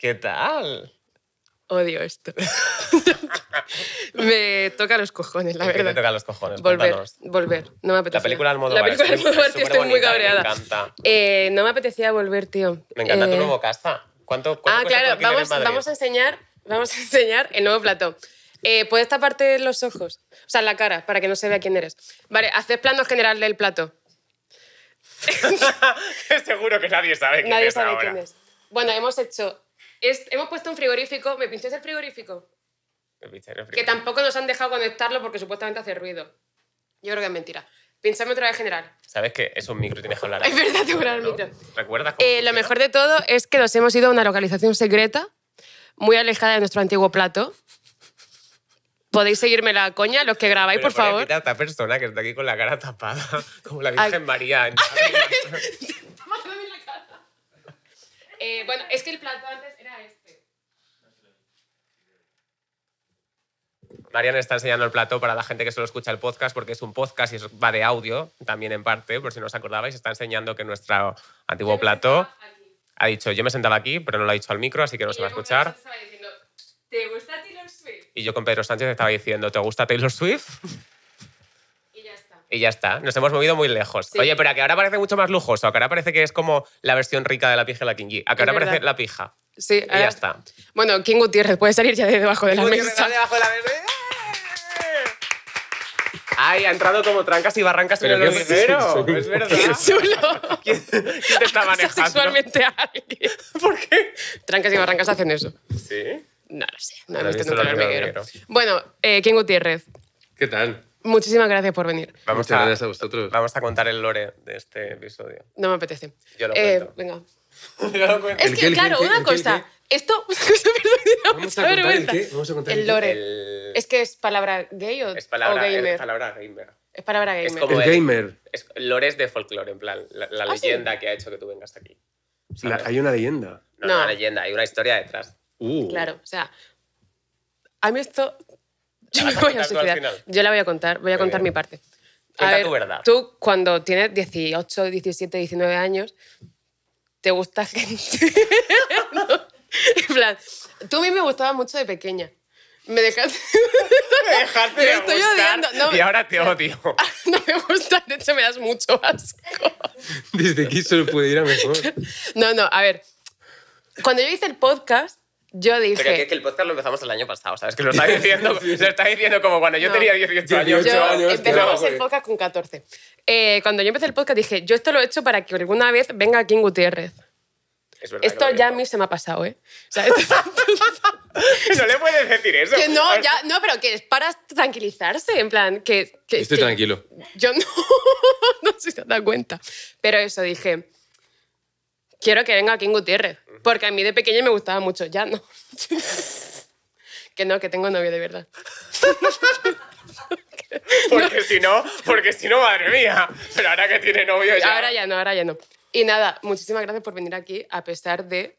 ¿Qué tal? Odio esto. me toca los cojones, la verdad. Me toca los cojones? Volver, volver. No me apetecía. La película Almodóvar. La película Almodóvar, tío, estoy muy cabreada. Me encanta. Eh, no me apetecía volver, tío. Me encanta tu nuevo eh, casa. ¿Cuánto, cuánto ah, claro, vamos, vamos, a enseñar, vamos a enseñar el nuevo plato. Eh, ¿Puedes taparte los ojos? O sea, la cara, para que no se vea quién eres. Vale, haces plano general del plato. Seguro que nadie sabe quién nadie sabe quién es. Bueno, hemos hecho hemos puesto un frigorífico. ¿Me pinchas el frigorífico? el frigorífico. Que tampoco nos han dejado conectarlo porque supuestamente hace ruido. Yo creo que es mentira. Piénsame otra vez general. ¿Sabes que un micro tienes que hablar? Es verdad, que hablar ¿Recuerdas? Cómo eh, lo mejor de todo es que nos hemos ido a una localización secreta, muy alejada de nuestro antiguo plato. Podéis seguirme la coña, los que grabáis, por favor. A esta persona que está aquí con la cara tapada, como la Virgen Ay. María. eh, bueno, es que el plato antes Mariana está enseñando el plato para la gente que solo escucha el podcast, porque es un podcast y va de audio también en parte, por si no os acordabais, está enseñando que nuestro antiguo plato ha dicho, yo me sentaba aquí, pero no lo ha dicho al micro, así que no se va a escuchar. Y yo con Pedro Sánchez estaba diciendo, ¿te gusta Taylor Swift? y ya está. Nos hemos movido muy lejos. Oye, pero a que ahora parece mucho más lujoso, a que ahora parece que es como la versión rica de la pija y la kingi. A que ahora parece la pija. Sí. Y ya está. Bueno, King Gutiérrez puede salir ya de debajo de la mesa. debajo de la mesa. Ay, ha entrado como trancas y barrancas en el hormiguero. Es verdad. chulo. ¿Quién, te está manejando? Sexualmente a alguien. ¿Por qué? Trancas y barrancas hacen eso. ¿Sí? No lo sé. No, no he visto, Bueno, eh, King Gutiérrez. ¿Qué tal? Muchísimas gracias por venir. Vamos a, gracias a vosotros. Vamos a contar el lore de este episodio. No me apetece. Yo lo Venga. Es que, claro, una cosa. Esto. Vamos a, contar el, qué? Vamos a contar el lore. ¿Es que es palabra gay o, es palabra, gamer? Es palabra gamer. Es palabra gamer. Es como el, gamer. Es, Lores de folclore, en plan, la, ah, leyenda que ha hecho que tú vengas aquí. hay una leyenda. No, no, una leyenda, hay una historia detrás. Uh. Claro, o sea, a mí esto... Yo, me voy a yo la voy a contar, voy a contar mi parte. Cuenta a ver, tu verdad. Tú, cuando tienes 18, 17, 19 años, te gusta gente... en plan, tú a mí me gustaba mucho de pequeña. Me dejaste. me dejaste. y ahora te odio. Ah, no me gusta, de hecho me das mucho asco. Desde aquí solo puede ir a mejor. No, no, a ver. Cuando yo hice el podcast, yo dije. Pero que, que, el podcast lo empezamos el año pasado, ¿sabes? Que lo está diciendo, está diciendo como cuando yo tenía 18 años. Yo años empezamos el podcast con 14. Eh, cuando yo empecé el podcast dije, yo esto lo he hecho para que alguna vez venga King Gutiérrez esto ya a mí se me ha pasado, ¿eh? O sea, no le puedes decir eso. no, pero que es para tranquilizarse, en plan, que... Estoy tranquilo. Yo no, no sé si te cuenta. Pero eso, dije, quiero que venga aquí en Gutiérrez, porque a mí de pequeña me gustaba mucho, ya no. que no, que tengo novio de verdad. porque si no, porque si no, madre mía. Pero ahora que tiene novio ya... Ahora ya no, ahora ya no. Y nada, muchísimas gracias por venir aquí, a pesar de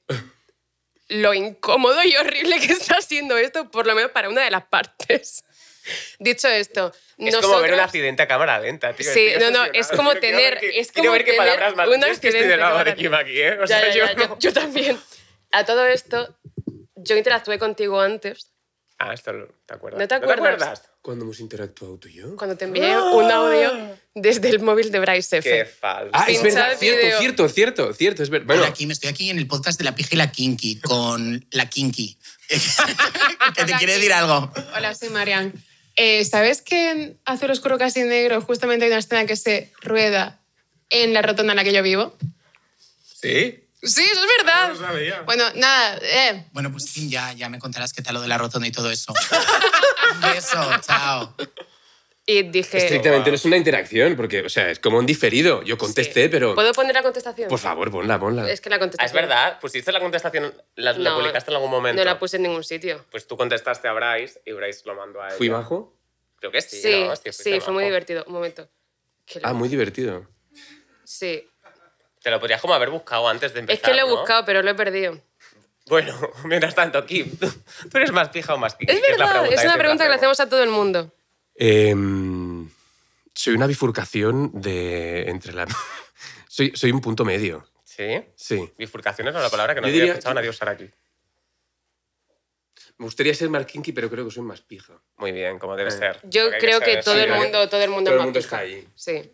lo incómodo y horrible que está siendo esto, por lo menos para una de las partes. Dicho esto, es como ver un accidente a cámara lenta, tío. Sí, no, no, es como tener. Quiero es como quiero ver qué palabras más. es que estoy de lado de Kim aquí, ¿eh? O sea, yo, yo, también. A todo esto, yo interactué contigo antes. Ah, esto te acuerdas. ¿No te acuerdas? ¿No te acuerdas? Cuando hemos interactuado tú y yo? Cuando te envié ¡Ah! un audio desde el móvil de Bryce F. Qué falso. Ah, es verdad, cierto, cierto, cierto, cierto, es verdad. Bueno. Hola, estoy aquí en el podcast de La Pija y la Kinky, con la Kinky, que te quiere decir algo. Hola, soy Marian. Eh, ¿Sabes que en Azul Oscuro Casi Negro justamente hay una escena que se rueda en la rotonda en la que yo vivo? Sí. Sí, eso es verdad. Bueno, nada. Eh. Bueno, pues ya, ya me contarás qué tal lo de la rotonda y todo eso. Eso. chao. Y dije. Estrictamente no es una interacción, porque, o sea, es como un diferido. Yo contesté, pero. ¿Puedo poner la contestación? Por favor, ponla, ponla. Es que la contestación. Ah, es verdad, pusiste la contestación, la, la, publicaste en algún momento. No la puse en ningún sitio. Pues tú contestaste a Bryce y Bryce lo mandó a él. ¿Fui bajo? Creo que sí. Sí, sí fue muy divertido. Un momento. Ah, muy divertido. Sí. Te lo podrías como haber buscado antes de empezar. Es que lo he buscado, pero lo he perdido. Bueno, mientras tanto, Kim, ¿tú, eres más fija o más Es verdad, es, una pregunta que le hacemos a todo el mundo. Em, soy una bifurcación de entre la. soy, soy un punto medio. ¿Sí? Sí. Bifurcación es una palabra que no diría... escuchado a nadie usar aquí. Me gustaría ser más kinky, pero creo que soy más pija. Muy bien, como debe eh. ser. Yo creo que, todo, el mundo, todo el mundo todo más el mundo está ahí. Sí.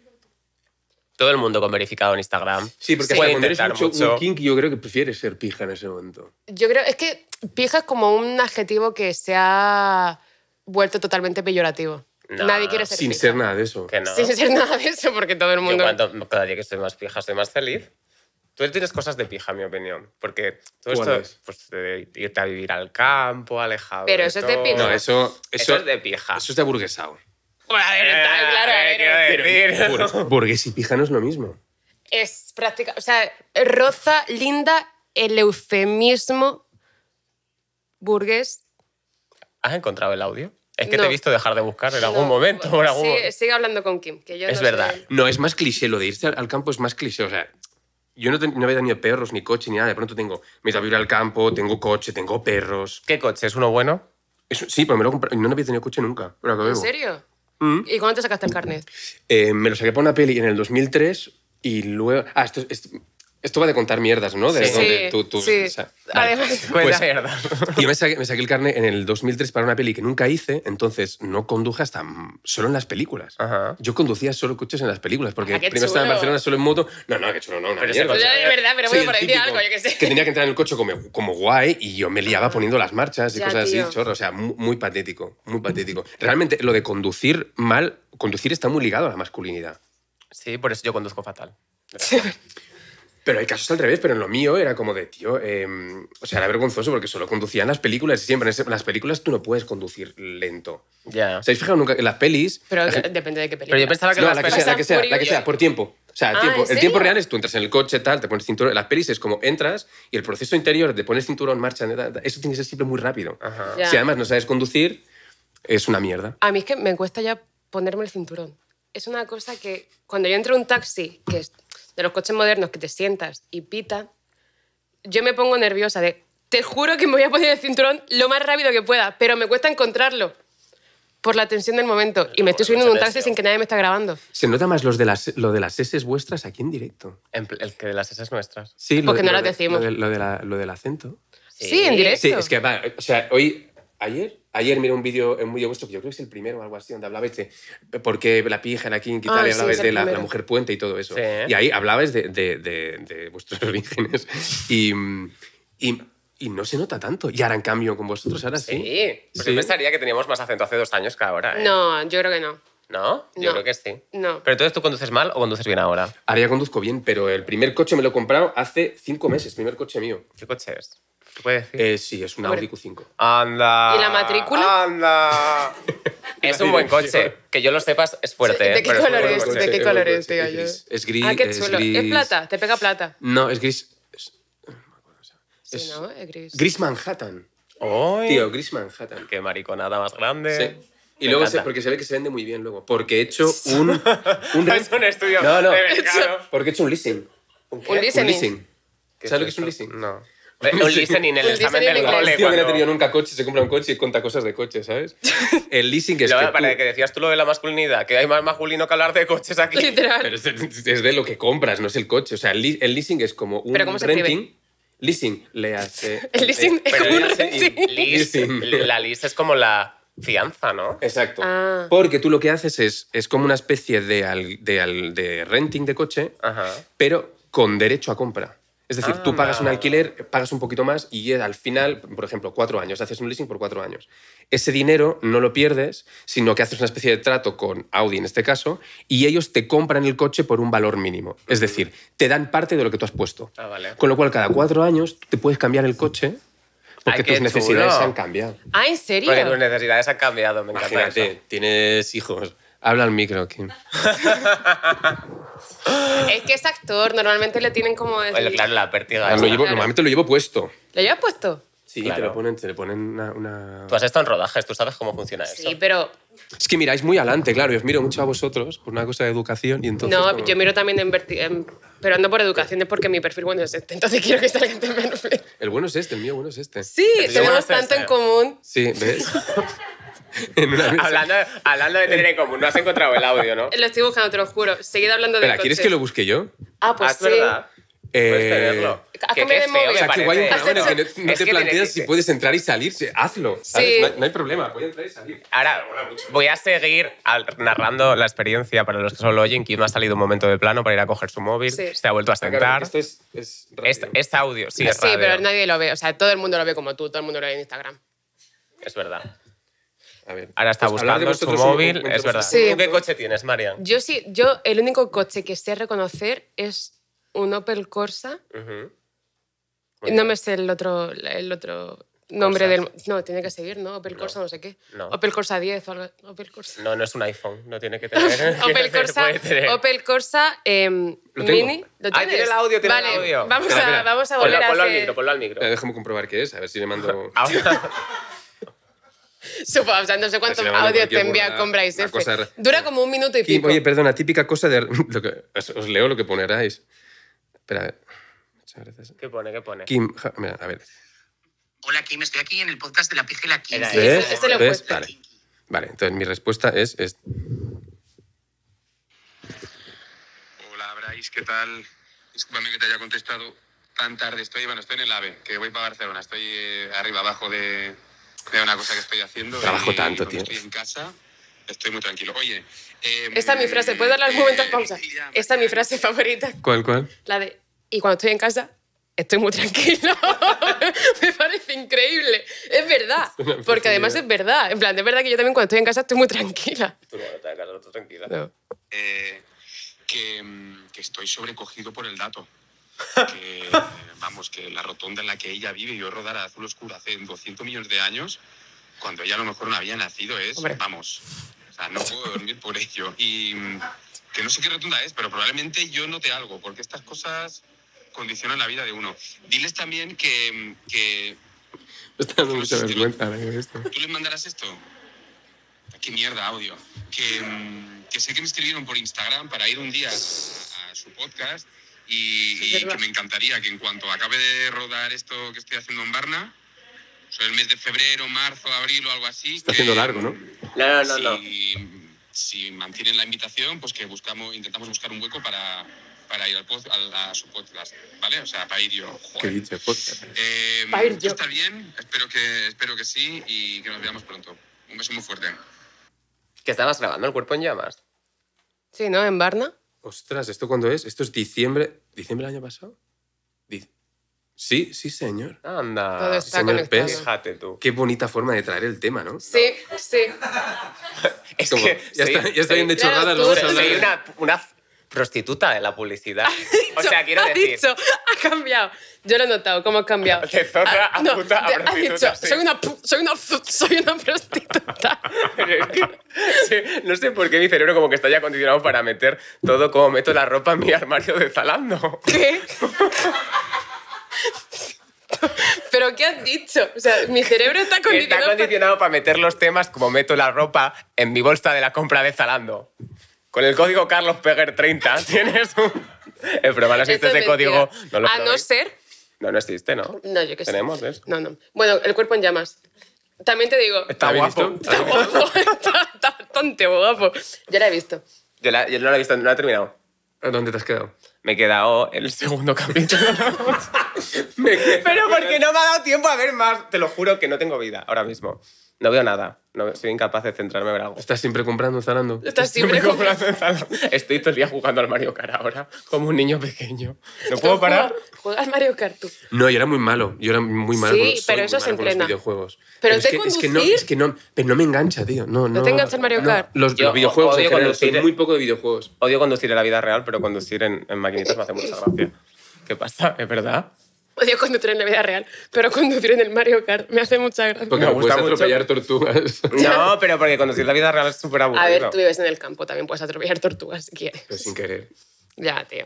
Todo el mundo con verificado en Instagram. Sí, porque sí. cuando eres mucho, mucho, un kink, yo creo que prefieres ser pija en ese momento. Yo creo, es que pija es como un adjetivo que se ha vuelto totalmente peyorativo. Nadie quiere ser Sin ser nada de eso. Que no. Sin ser nada de eso, porque todo el mundo... Yo cuando, cada día que estoy más pija, estoy más feliz. Tú tienes cosas de pija, en mi opinión. Porque todo esto es? pues, de irte a vivir al campo, alejado. Pero eso todo. es de pija. No, eso, eso, eso, es de pija. Eso es de burguesado. A eh, claro, a eh, ver, y pija es lo mismo. Es práctica. O sea, roza, linda, el eufemismo burgués. ¿Has encontrado el audio? Es que te he visto dejar de buscar en algún momento. sigue, hablando con Kim, Es verdad. No, es más cliché, lo de irse al- campo es más cliché. O sea, yo no, había tenido perros, ni coche, ni nada. De pronto tengo, me voy a al campo, tengo coche, tengo perros. ¿Qué coche? ¿Es uno bueno? sí, pero me lo compré. No había tenido coche nunca. ¿En serio? Mm. ¿Y cuándo te sacaste el carnet? Eh, me lo saqué para una peli en el 2003 y luego... Ah, esto, es. Esto va de contar mierdas, ¿no? sí. donde tú, tú Además, pues, mierda. Yo me saqué, el carnet en el 2003 para una peli que nunca hice, entonces no conduje hasta solo en las películas. Yo conducía solo coches en las películas, porque primero estaba en Barcelona solo en moto. No, no, que chulo, no, una pero de verdad, pero bueno, por decir algo, yo qué sé. Que tenía que entrar en el coche como, como guay y yo me liaba poniendo las marchas y cosas así, chorro. O sea, muy, patético, muy patético. Realmente lo de conducir mal, conducir está muy ligado a la masculinidad. Sí, por eso yo conduzco fatal. Sí, Pero hay casos al revés, pero en lo mío era como de, tío, em, o sea, era vergonzoso porque solo conducían las películas y siempre en las películas tú no puedes conducir lento. Ya. ¿Se habéis fijado nunca en las pelis? Pero depende de qué película. Pero yo pensaba que la que sea, la que sea, la que sea, por tiempo. O sea, ah, el tiempo real es tú entras en el coche, tal, te pones cinturón. Las pelis es como entras y el proceso interior te pones cinturón, marcha, eso tiene que ser siempre muy rápido. Ajá. Si además no sabes conducir, es una mierda. A mí es que me cuesta ya ponerme el cinturón. Es una cosa que cuando yo entro en un taxi, que es de los coches modernos que te sientas y pita, yo me pongo nerviosa de, te juro que me voy a poner el cinturón lo más rápido que pueda, pero me cuesta encontrarlo por la tensión del momento. y me estoy subiendo en un taxi sin que nadie me está grabando. Se nota más los de las, lo de las S vuestras aquí en directo. el que de las S nuestras. Sí, Porque no lo decimos. Lo, de, del acento. Sí, en directo. Sí, es que, va, o sea, hoy ayer, ayer miré un vídeo, muy de vuestro que yo creo que es el primero o algo así, donde hablabais de porque la pija, la aquí en ah, y hablabais de la, mujer puente y todo eso. ¿eh? Y ahí hablabais de, vuestros orígenes. Y, no se nota tanto. Y ahora, en cambio, con vosotros ahora sí. Sí, porque pensaría que teníamos más acento hace dos años que ahora. ¿eh? No, yo creo que no. ¿No? Yo creo que sí. No. ¿Pero entonces tú conduces mal o conduces bien ahora? Ahora ya conduzco bien, pero el primer coche me lo he comprado hace cinco meses, primer coche mío. ¿Qué coche es? puede decir? Eh, sí, es un Audi Q5. ¡Anda! ¿Y la matrícula? ¡Anda! es un buen coche. Que yo lo sepas es fuerte. ¿eh? ¿De qué color es? ¿De es, tío? Es gris. Es ah, qué chulo. Es, plata, te pega plata. No, es gris. Es... Sí, ¿no? Es gris. Gris Manhattan. ¡Oy! Tío, gris Manhattan. Qué mariconada más grande. Sí. Y luego, porque se ve que se vende muy bien luego. Porque he hecho un... un es un estudio no, no. porque he hecho un leasing. ¿Un, ¿Un leasing? Un leasing. ¿Sabes lo que es un leasing? No. El eh, en el examen del cole. Tío no ha tenido nunca coche, se compra un coche y cuenta cosas de coches, ¿sabes? El leasing es que Para que decías tú lo de la masculinidad, que hay más masculino que hablar de coches aquí. Literal. Pero es, de lo que compras, no es el coche. O sea, el, leasing es como un renting. Leasing, le hace. El leasing es como un renting. La lease es como la fianza, ¿no? Exacto. Ah. Porque tú lo que haces es, es como una especie de, de, de renting de coche, pero con derecho a compra. Es decir, tú pagas un alquiler, pagas un poquito más y al final, por ejemplo, cuatro años, haces un leasing por cuatro años. Ese dinero no lo pierdes, sino que haces una especie de trato con Audi en este caso y ellos te compran el coche por un valor mínimo. Es decir, te dan parte de lo que tú has puesto. Ah, con lo cual, cada cuatro años te puedes cambiar el coche porque tus necesidades han cambiado. Ah, ¿en serio? Porque tus necesidades han cambiado, me encanta. Imagínate, tienes hijos Habla al micro, Kim. es que es actor, normalmente le tienen como... Bueno, claro, la pértiga. Normalmente lo llevo puesto. ¿Lo llevas puesto? Sí, claro. te lo ponen, una, Tú has estado en rodajes, tú sabes cómo funciona eso. Sí, pero... Es que miráis muy adelante, claro, y os miro mucho a vosotros por una cosa de educación y entonces... No, yo miro también en, Pero ando por educación, es porque mi perfil bueno es este, entonces quiero que gente este gente perfil. El bueno es este, el mío bueno es este. Sí, tenemos tanto en común. Sí, ¿ves? Hablando, de tener en común, no has encontrado el audio, ¿no? Lo estoy buscando, te lo juro. Seguid hablando de. ¿quieres que lo busque yo? Ah, pues ah, sí. verdad. Eh, puedes tenerlo. Que, que o sea, que que no, te planteas si puedes entrar y salir. Hazlo, No, hay problema, Puedes entrar y salir. Ahora, voy a seguir narrando la experiencia para los que solo oyen. Kim ha salido un momento de plano para ir a coger su móvil, se ha vuelto a sentar. Este es, es, es, es audio, sí, pero nadie lo ve. O sea, todo el mundo lo ve como tú, todo el mundo lo ve en Instagram. Es verdad. Ahora está pues buscando su móvil, es verdad. qué coche tienes, Marian? Yo sí, yo el único coche que sé reconocer es un Opel Corsa. No me sé el otro, el otro nombre del... No, tiene que seguir, ¿no? Opel Corsa no sé qué. Opel Corsa 10 o algo. Opel Corsa. No, no es un iPhone, no tiene que tener... Opel Corsa, tener. Opel Corsa em, Mini. ¿Lo ah, tiene el audio, tiene el audio. Vamos, A, vamos a volver ponlo, a al micro, ponlo al micro. Eh, déjame comprobar qué es, a ver si le mando... Supongo, no sé cuántos audio te envía con compráis Dura como un minuto y pico. Oye, perdona, típica cosa de... Lo que... os, leo lo que poneráis. Espera, a ver. Muchas gracias. ¿Qué pone, qué pone? Kim, Mira, a ver. Hola, Kim, estoy aquí en el podcast de la Pigela Kim. Vale. vale, entonces mi respuesta es... es... Hola, Bryce, ¿qué tal? Discúlpame que te haya contestado tan tarde. Estoy, bueno, estoy en el AVE, que voy para Barcelona. Estoy eh, arriba, abajo de, de una cosa que estoy haciendo. Trabajo tanto, tío. Estoy en casa, estoy muy tranquilo. Oye. Em, Esta es mi frase, ¿puedes darle un momento de pausa? Eh, Esta es mi frase favorita. ¿Cuál, cuál? La de, y cuando estoy en casa, estoy muy tranquilo. me parece increíble. Es verdad. porque además es verdad. En plan, es verdad que yo también cuando estoy en casa estoy muy tranquila. Tú no, estás tranquila. Eh, em, que estoy sobrecogido por el dato que, vamos, que la rotonda en la que ella vive y yo rodar a azul oscuro hace 200 millones de años, cuando ella a lo mejor no había nacido, es, vamos, o sea, no puedo dormir por ello. Y mm, que no sé qué rotonda es, pero probablemente yo note algo, porque estas cosas condicionan la vida de uno. Diles también que... Mm, que Está dando mucha esto. ¿Tú les mandarás esto? qué mierda audio. Mm, que, sé que me escribieron por Instagram para ir un día a su podcast y, que me encantaría que en cuanto acabe de rodar esto que estoy haciendo en Barna, o sea, el mes de febrero, marzo, abril o algo así. Está haciendo largo, ¿no? No, no, no. Si, mantienen la invitación, pues que buscamos, intentamos buscar un hueco para, para ir al a, su podcast, ¿vale? O sea, para ir yo. ¿Qué dice podcast? Eh, ir yo. Está bien, espero que, espero que sí y que nos veamos pronto. Un beso muy fuerte. ¿Que estabas grabando el cuerpo en llamas? Sí, ¿no? ¿En Barna? Ostras, ¿esto cuándo es? Esto es diciembre. ¿Diciembre del año pasado? Sí, sí, señor. Anda. Todo está señor Pez. Fíjate tú. Qué bonita forma de traer el tema, ¿no? Sí, sí. es Ya, está, bien de chorradas, los Sí, una prostituta de la publicidad. o sea, quiero decir. Dicho, ha cambiado. Yo lo he notado, cómo ha cambiado. De a ah, puta no, dicho, soy, una, soy, una, soy una prostituta. no sé por qué mi cerebro como que está ya condicionado para meter todo como meto la ropa en mi armario de Zalando. ¿Qué? ¿Pero qué has dicho? O sea, mi cerebro está condicionado. Está condicionado para meter los temas como meto la ropa en mi bolsa de la compra de Zalando. Con el código Carlos Peger 30 tienes un... El mal no existe ese código. No a no ser... No, no existe, ¿no? No, yo qué sé. ¿Tenemos ¿Ves? No, no. Bueno, el cuerpo en llamas. También te digo... Está guapo. Está guapo. está, guapo. Yo la he visto. Yo, la, no la he visto, no la he terminado. ¿Dónde te has quedado? Me he quedado en el segundo capítulo. Pero porque no me ha dado tiempo a ver más. Te lo juro que no tengo vida ahora mismo. No veo nada. No, soy incapaz de centrarme en algo. ¿Estás siempre comprando, instalando? Estás siempre, comprando comprando, instalando. Estoy todo el día jugando al Mario Kart ahora, como un niño pequeño. No puedo parar. Juegas al Mario Kart tú. No, yo era muy malo. Yo era muy malo. Sí, pero eso se entrena. videojuegos. Pero, te es, que, es que no, es que no, pero me engancha, tío. No, no, no te engancha el Mario Kart. Los, videojuegos odio en general, conducir, muy poco de videojuegos. Odio conducir en la vida real, pero conducir en, en maquinitas me hace mucha gracia. ¿Qué pasa? ¿Es verdad? odio conducir en la vida real, pero conducir en el Mario Kart me hace mucha gracia. Porque me gusta atropellar tortugas. No, pero porque conducir en la vida real es súper aburrido. A ver, tú vives en el campo, también puedes atropellar tortugas si quieres. Pero pues sin querer. Ya, tío.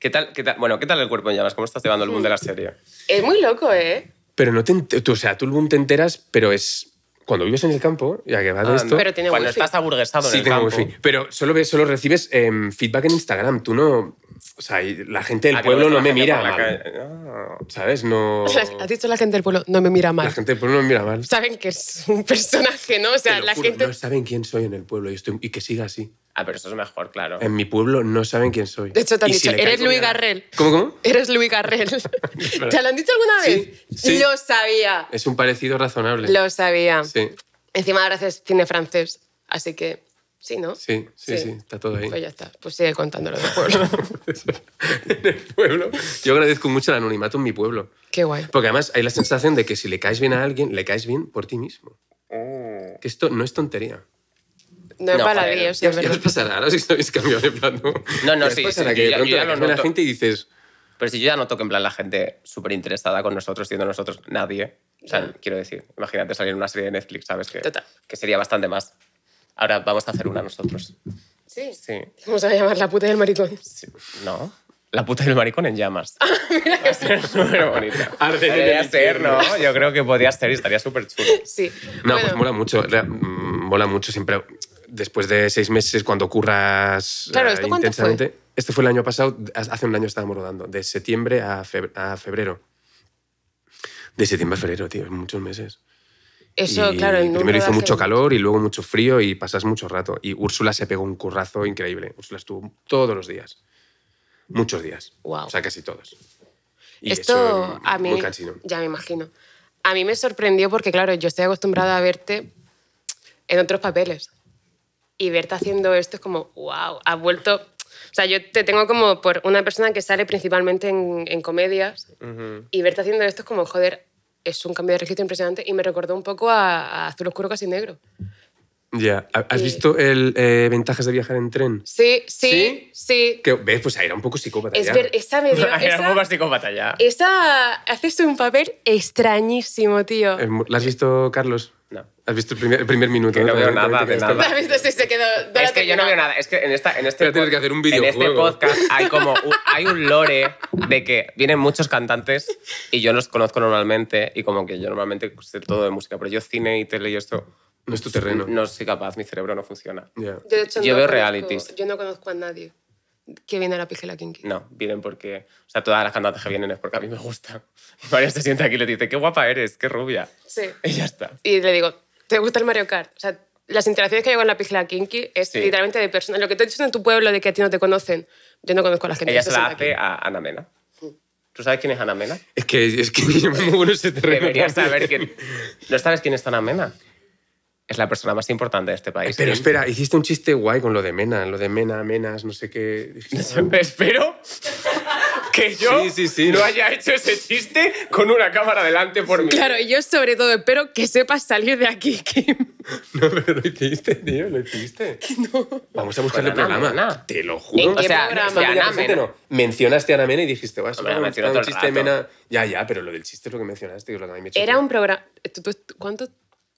¿Qué tal, qué tal, bueno, ¿qué tal el cuerpo en llamas? ¿Cómo estás llevando el boom de la serie? Es muy loco, ¿eh? Pero no te... o sea, tú el boom te enteras, pero es cuando vives en el campo, ya que va de ah, esto. Pero tiene cuando estás aburguesado sí, en el tengo campo. Wifi. Pero solo, solo recibes em, feedback en Instagram. Tú no. O sea, la gente del ah, pueblo no me mira mal. no, ah. ¿Sabes? No. Has dicho la gente del pueblo no me mira mal. La gente del pueblo no me mira mal. Saben que es un personaje, ¿no? O sea, la gente. No saben quién soy en el pueblo y, que siga así. Ah, pero eso es mejor, claro. En mi pueblo no saben quién soy. De hecho, te han dicho, eres Luis Garrel. ¿Cómo, cómo? Eres Luis Garrel. ¿Te lo han dicho alguna vez? Sí, sí. Lo sabía. Es un parecido razonable. Lo sabía. Encima ahora haces cine francés, así que sí, ¿no? Sí, sí, sí, está todo ahí. Pues ya está, pues sigue contándolo en el pueblo. en el pueblo. Yo agradezco mucho el anonimato en mi pueblo. Qué guay. Porque además hay la sensación de que si le caes bien a alguien, le caes bien por ti mismo. Oh. Que esto no es tontería. No, es para Dios. Ya, os pasará ahora si habéis cambiado de plano. No, no, sí. sí, sí yo, pronto la gente y dices, pero si yo ya noto que en plan la gente súper interesada con nosotros, siendo nosotros nadie, o sea, quiero decir, imagínate salir una serie de Netflix, ¿sabes? Que, Total. que sería bastante más. Ahora vamos a hacer una nosotros. Sí. Sí. Vamos a llamar la puta del maricón. No. La puta del maricón en llamas. Ah, mira que ser súper bonita. ser, ¿no? Yo creo que podría ser y estaría súper chulo. Sí. No, pues mola mucho. Mm, mola mucho siempre después de seis meses, cuando ocurras claro, eh, ¿esto intensamente. Este fue el año pasado, hace un año estábamos rodando, de septiembre a, febrero. De septiembre a febrero, tío, muchos meses. Eso, claro. primero hizo mucho calor y luego mucho frío y pasas mucho rato. Y Úrsula se pegó un currazo increíble. Úrsula estuvo todos los días. Muchos días. Wow. O sea, casi todos. Y Esto a mí. ya me imagino. A mí me sorprendió porque, claro, yo estoy acostumbrada a verte en otros papeles y verte haciendo esto es como, wow, has vuelto... O sea, yo te tengo como por una persona que sale principalmente en, comedias y verte haciendo esto es como, joder, es un cambio de registro impresionante y me recordó un poco a, Azul Oscuro Casi Negro. Ya, ¿has visto el eh, ventajas de viajar en tren? Sí, sí, sí. Que, ¿Ves? Pues era un poco psicópata. Es ya. esa me era un poco psicópata ya. Esa haces un papel extrañísimo, tío. ¿La has visto, Carlos? No. ¿Has visto el primer, minuto? no, veo nada de nada. ¿Has visto si se quedó? es que yo no veo nada. Es que en, esta, en este, en este podcast hay como hay un lore de que vienen muchos cantantes y yo los conozco normalmente y como que yo normalmente sé todo de música, pero yo cine y tele y esto... No es tu terreno. No soy capaz, mi cerebro no funciona. Yo, de hecho, yo veo realities. Yo no conozco a nadie que viene a la pijela kinky. No, vienen porque. O sea, todas las cantantes que vienen es porque a mí me gusta. María se siente aquí y le dice, qué guapa eres, qué rubia. Sí. Y ya está. Y le digo, ¿te gusta el Mario Kart? O sea, las interacciones que hay con la pijela kinky es literalmente de persona. Lo que te he dicho en tu pueblo de que a ti no te conocen, yo no conozco a la gente. Ella se la hace a Ana Mena. Mm. ¿Tú sabes quién es Ana Mena? Es que, es que yo me ese terreno. Deberías saber quién. ¿No sabes quién es Ana Mena? es la persona más importante de este país. Pero ¿eh? espera, hiciste un chiste guay con lo de Mena, lo de Mena, Menas, no sé qué. Espero que yo no haya hecho ese chiste con una cámara delante por mí. Claro, yo sobre todo espero que sepas salir de aquí, Kim. No, pero lo hiciste, tío, lo hiciste. Vamos a buscarle pues el programa. Te lo juro. qué o sea, Mencionaste a Ana Mena y dijiste, vas a un chiste de Mena. Ya, ya, pero lo del chiste es lo que mencionaste, que lo Era un programa. ¿Cuánto?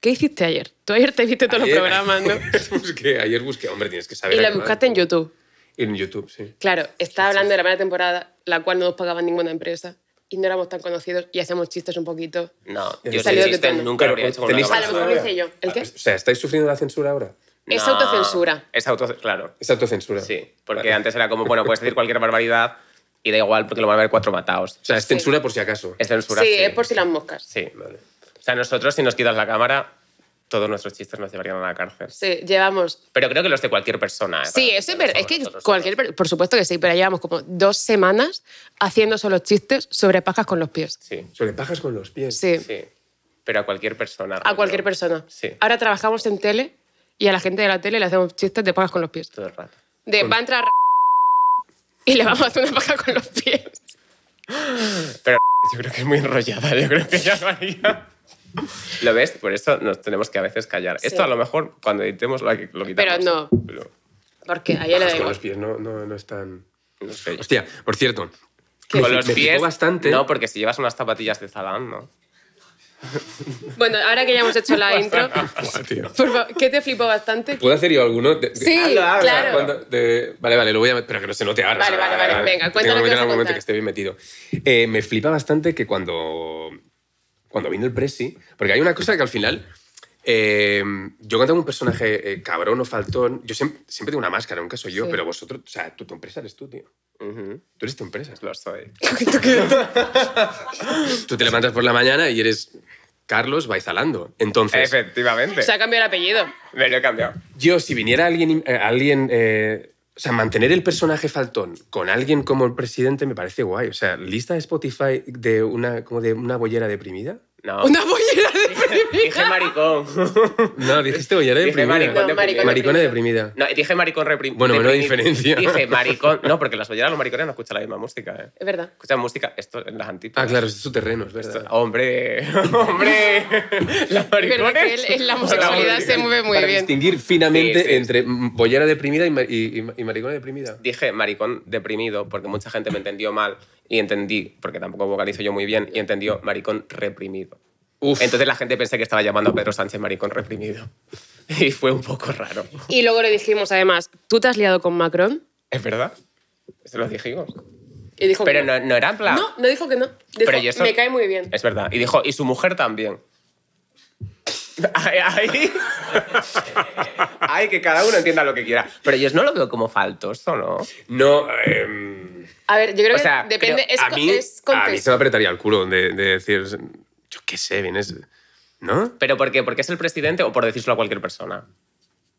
¿Qué hiciste ayer? Tú ayer te viste todos los programas, ¿no? Ayer busqué, ayer busqué, hombre, tienes que saber. Y la buscaste en YouTube. En YouTube, sí. Claro, estaba hablando de la primera temporada, la cual no nos pagaba ninguna empresa y no éramos tan conocidos y hacíamos chistes un poquito. No, yo sé existen nunca lo había hecho con A lo mejor lo hice yo. ¿El qué? Ah, o sea, ¿estáis sufriendo la censura ahora? Es autocensura. Es autocensura, claro. Es autocensura. Sí, porque antes era como, bueno, puedes decir cualquier barbaridad y da igual porque lo van a ver cuatro matados. O sea, es censura por si acaso. Es censura. Sí, sí, es por si las moscas. Sí, vale sea, nosotros, si nos quitas la cámara, todos nuestros chistes nos llevarían a la cárcel. Sí, llevamos. Pero creo que los de cualquier persona. ¿eh? Sí, eso es, es que cualquier. Por supuesto que sí, pero llevamos como dos semanas haciendo solo chistes sobre pajas con los pies. Sí. Sobre pajas con los pies. Sí. Pero a cualquier persona. A cualquier persona. Sí. Ahora trabajamos en tele y a la gente de la tele le hacemos chistes de pajas con los pies. Todo el rato. De va a entrar y le vamos a hacer una paja con los pies. Pero yo creo que es muy enrollada, yo creo que ya no haría. ¿Lo ves? Por eso nos tenemos que a veces callar. Esto a lo mejor cuando editemos lo, quitamos. Pero no. Porque ayer con los pies no, no, no están... No Hostia, por cierto. Con los me pies... bastante. No, porque si llevas unas zapatillas de Zalán, ¿no? Bueno, ahora que ya hemos hecho la intro, ¿qué te flipó bastante? ¿Puedo hacer yo alguno? sí, claro. vale, vale, lo voy a pero que no se note ahora. Vale, vale, vale, venga, cuéntame. Tengo que meter en algún momento que esté bien metido. Eh, me flipa bastante que cuando cuando vino el Presi, porque hay una cosa que al final, eh, yo cuando tengo un personaje eh, cabrón o faltón, yo siempre, tengo una máscara, nunca soy yo, pero vosotros, o sea, tu, tu empresa eres tú, tío. Tú eres tu empresa. Lo soy. tú te levantas por la mañana y eres Carlos Baizalando. Entonces. Efectivamente. Se ha cambiado el apellido. Me lo he cambiado. Yo, si viniera alguien, eh, alguien o sea, mantener el personaje faltón con alguien como el presidente me parece guay. O sea, lista de Spotify de una, como de una bollera deprimida. Una bollera deprimida. Dije maricón. No, dijiste bollera deprimida. Maricón, maricón, maricón deprimida. No, dije maricón reprimido. bueno, no hay diferencia. Dije maricón. No, porque las bolleras, los maricones no escuchan la misma música. ¿eh? Es verdad. Escuchan música, esto en las antitas. Ah, claro, es su terreno, es verdad. hombre, hombre. las maricones. es en la homosexualidad se mueve muy Para bien. distinguir finamente entre bollera deprimida y, y maricón deprimida. Dije maricón deprimido porque mucha gente me entendió mal y entendí, porque tampoco vocalizo yo muy bien, y entendió maricón reprimido. Entonces la gente pensé que estaba llamando a Pedro Sánchez maricón reprimido. Y fue un poco raro. Y luego le dijimos, además, ¿tú te has liado con Macron? Es verdad. Eso lo dijimos. Y dijo Pero no. No, no. era No, no dijo que no. Pero me cae muy bien. Es verdad. Y dijo, y su mujer también. Ahí. Ay, que cada uno entienda lo que quiera. Pero yo no lo veo como faltoso, ¿no? No. Em, a ver, yo creo que depende. Es, a, mí, a mí se me apretaría el culo de, decir, yo qué sé, vienes. ¿No? ¿Pero por qué? ¿Porque es el presidente o por decírselo a cualquier persona?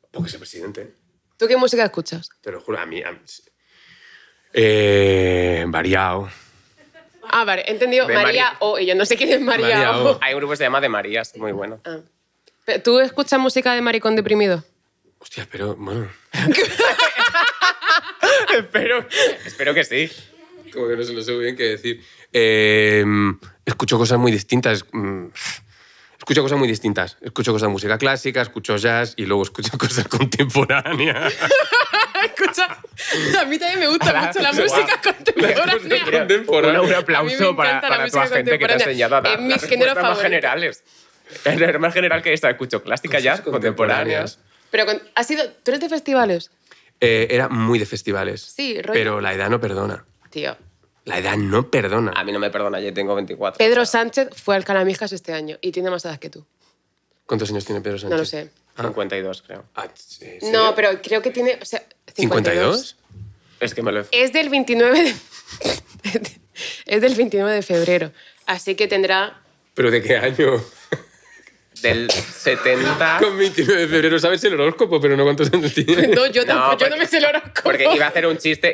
Porque es el presidente. ¿Tú qué música escuchas? Te lo juro, a mí. eh, variado. Ah, vale, he entendido. María O. Y yo no sé quién es María, Hay un grupo que se llama De Marías, muy bueno. Ah. ¿Tú escuchas música de maricón deprimido? Hostia, pero bueno. espero, espero que sí. Como que no se lo sé bien qué decir. Eh, escucho cosas muy distintas. Mm, escucho cosas muy distintas. Escucho cosas de música clásica, escucho jazz y luego escucho cosas contemporáneas. Escucha, a mí también me gusta mucho la música contemporánea. contemporánea. Un, aplauso para, para toda la gente que te ha enseñado a dar mis géneros más generales. Es más general que esta, escucho clásica, jazz, contemporáneas. Pero ha sido, ¿tú eres de festivales? Eh, era muy de festivales. Sí, Pero la edad no perdona. Tío. La edad no perdona. A mí no me perdona, yo tengo 24. Pedro Sánchez fue al Calamijas este año y tiene más edad que tú. ¿Cuántos años tiene Pedro Sánchez? No lo sé. 52, ah. creo. Ah, no, pero creo que tiene... O sea, 52. ¿52? Es que me lo Es del 29 es del 29 de febrero. Así que tendrá... ¿Pero de qué año? del 70. Con 29 de febrero sabes el horóscopo, pero no cuántos años tiene. No, yo tampoco, yo no me sé el horóscopo. Porque iba a hacer un chiste,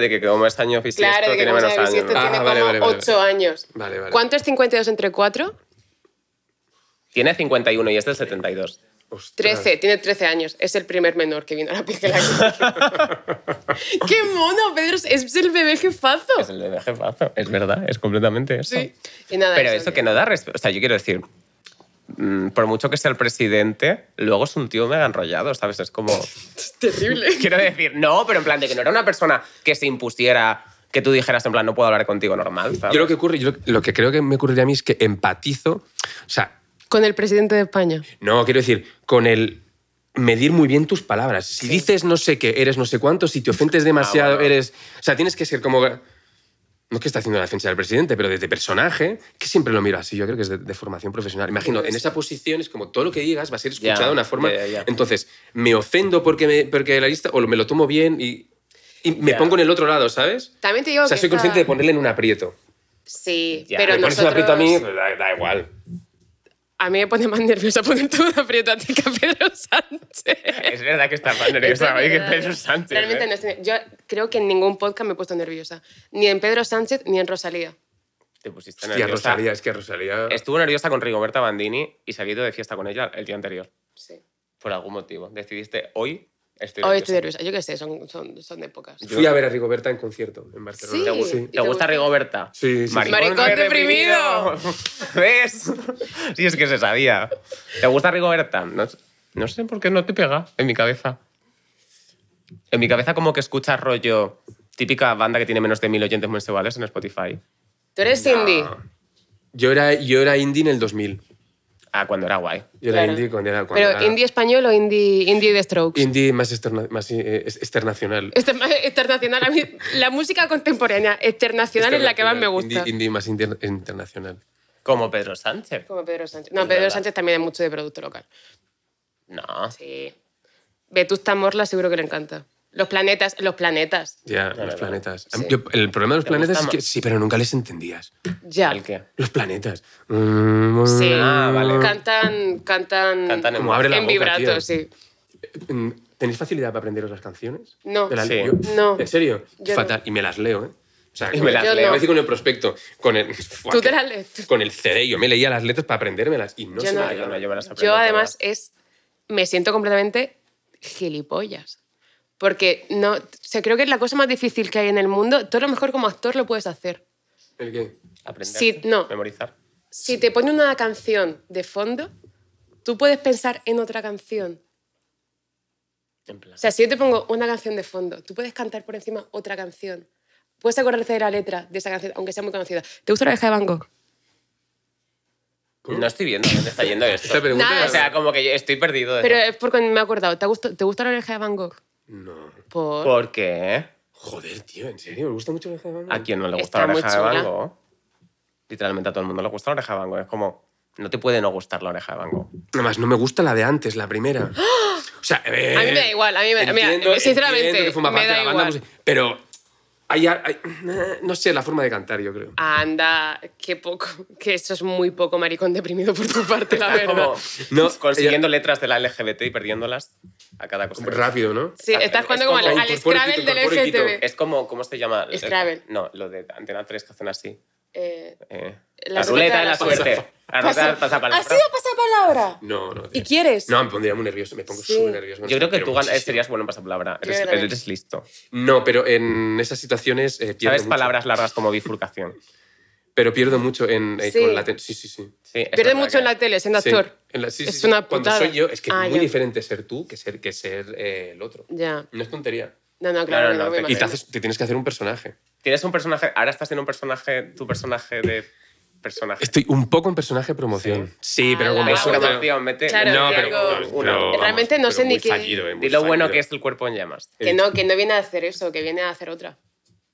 de que como es año oficial. claro, tiene menos años. Claro, tiene para como 8 años. Vale, vale. ¿Cuánto es 52 entre 4? Tiene 51 y este es del 72. 13, tiene 13 años. Es el primer menor que vino a la pincela. ¡Qué mono, Pedro! Es el bebé jefazo. Es el bebé jefazo, es verdad, es completamente eso. Sí. Y nada, Pero eso, que no da respuesta. O sea, yo quiero decir, Mm, por mucho que sea el presidente, luego es un tío mega enrollado, ¿sabes? Es como... Es terrible. Quiero decir, no, pero en plan de que no era una persona que se impusiera, que tú dijeras en plan, no puedo hablar contigo normal. ¿sabes? Yo lo que ocurre, lo que creo que me ocurriría a mí es que empatizo, o sea... Con el presidente de España. No, quiero decir, con el medir muy bien tus palabras. Si dices no sé qué, eres no sé cuánto, si te ofentes ah, demasiado, eres... O sea, tienes que ser como no que está haciendo la defensa del presidente, pero desde personaje, que siempre lo miro así, yo creo que es de, formación profesional. Imagino, en esa posición es como todo lo que digas va a ser escuchado de una forma... Entonces, me ofendo porque, me, porque la lista, o me lo tomo bien y, me pongo en el otro lado, ¿sabes? También te digo O sea, soy consciente de ponerle en un aprieto. Sí, pero me nosotros... pones un aprieto a mí, da igual a mí me pone más nerviosa poner todo aprieto a ti que a Pedro Sánchez. Es verdad que está más nerviosa que Pedro Sánchez. Realmente ¿eh? no estoy, Yo creo que en ningún podcast me he puesto nerviosa. Ni en Pedro Sánchez ni en Rosalía. Te pusiste Hostia, nerviosa. Rosalía, es que Rosalía... Estuvo nerviosa con Rigoberta Bandini y salido de fiesta con ella el día anterior. Sí. Por algún motivo. Decidiste hoy Estoy estoy Yo qué sé, son, son, son de pocas. Fui a ver a Rigoberta en concierto en Barcelona. ¿Te, gusta, Rigoberta? Sí, sí. Maricón, deprimido. ¿Ves? Sí, es que se sabía. ¿Te gusta Rigoberta? No, sé por qué no te pega en mi cabeza. En mi cabeza como que escuchas rollo típica banda que tiene menos de mil oyentes mensuales en Spotify. ¿Tú eres indie? Yo era, yo era indie en el 2000 a ah, cuando era guay. Yo era indie cuando era cuando ¿Pero indie español o indie, indie de Strokes? Indie más, eh, externacional. Este, externacional. A mí, la música contemporánea externacional es la que más me gusta. Indie, más internacional. Como Pedro Sánchez. Como Pedro Sánchez. No, Pedro Sánchez también es mucho de producto local. No. Sí. Vetusta Morla seguro que le encanta. Los planetas, los planetas. Ya, los planetas. el problema de los planetas es que sí, pero nunca les entendías. Ya. ¿El qué? Los planetas. Sí. Mm, ah, cantan, cantan, Cantan en- vibrato, sí. Mm, ¿Tenéis facilidad para aprenderos las canciones? No. la- Sí. No. ¿En serio? Fatal. Y me las leo, ¿eh? O sea, me las leo. Así con el prospecto, con el, Tú te las lees. con el CD. Yo me leía las letras para aprendérmelas y no Yo me yo las Yo además es, me siento completamente gilipollas. Porque no, creo que es la cosa más difícil que hay en el mundo. Tú a lo mejor como actor lo puedes hacer. ¿El qué? Aprender. Si, no. Memorizar. Si te pone una canción de fondo, tú puedes pensar en otra canción. O sea, si yo te pongo una canción de fondo, tú puedes cantar por encima otra canción. Puedes acordarte de la letra de esa canción, aunque sea muy conocida. ¿Te gusta la oreja de Van Gogh? No estoy viendo dónde está yendo esto. o sea, como que estoy perdido. pero es porque me he acordado. ¿Te, gusta, ¿Te gusta la oreja de Van Gogh? No. ¿Por? qué? Joder, tío, ¿en serio? ¿Me gusta mucho la oreja de bango. ¿A quién no le gusta la oreja de bango? Literalmente a todo el mundo le gusta la oreja de bango. Es como, no te puede no gustar la oreja de bango. Gogh. más, no me gusta la de antes, la primera. ¡Ah! O sea, eh, a mí me da igual, a mí me, da sinceramente, me da igual. Pues, pero no sé la forma de cantar, yo creo. Anda, qué poco. Que eso es muy poco maricón deprimido por tu parte, la verdad. no, consiguiendo letras de la LGBT y perdiéndolas a cada cosa. Rápido, ¿no? Sí, estás, jugando es como, al, Scrabble del LGTB. Es como, ¿cómo se llama? Scrabble. No, lo de Antena 3 que hacen así. eh. eh la, ruleta de la, suerte. ¿Has sido pasapalabra? No, no. ¿Y quieres? No, me pondría muy nervioso, me pongo súper nervioso. Yo creo que tú eh, serías bueno en pasapalabra. Eres, eres, listo. No, pero en esas situaciones eh, Sabes palabras largas como bifurcación. pero pierdo mucho en, eh, sí. con la tele. Sí, sí, sí. Pierde mucho en la tele, siendo actor. En sí, es una putada. Cuando soy yo, es que es ah, muy diferente ser tú que ser, que ser eh, el otro. Ya. No es tontería. No, no, claro. No, te, y te, te, tienes que hacer un personaje. Tienes un personaje. Ahora estás en un personaje, tu personaje de personaje. Estoy un poco en personaje promoción. Sí, pero ah, como eso. no, pero, realmente no sé ni qué. Eh, y lo bueno que es el cuerpo en llamas. Que no, que no viene a hacer eso, que viene a hacer otra.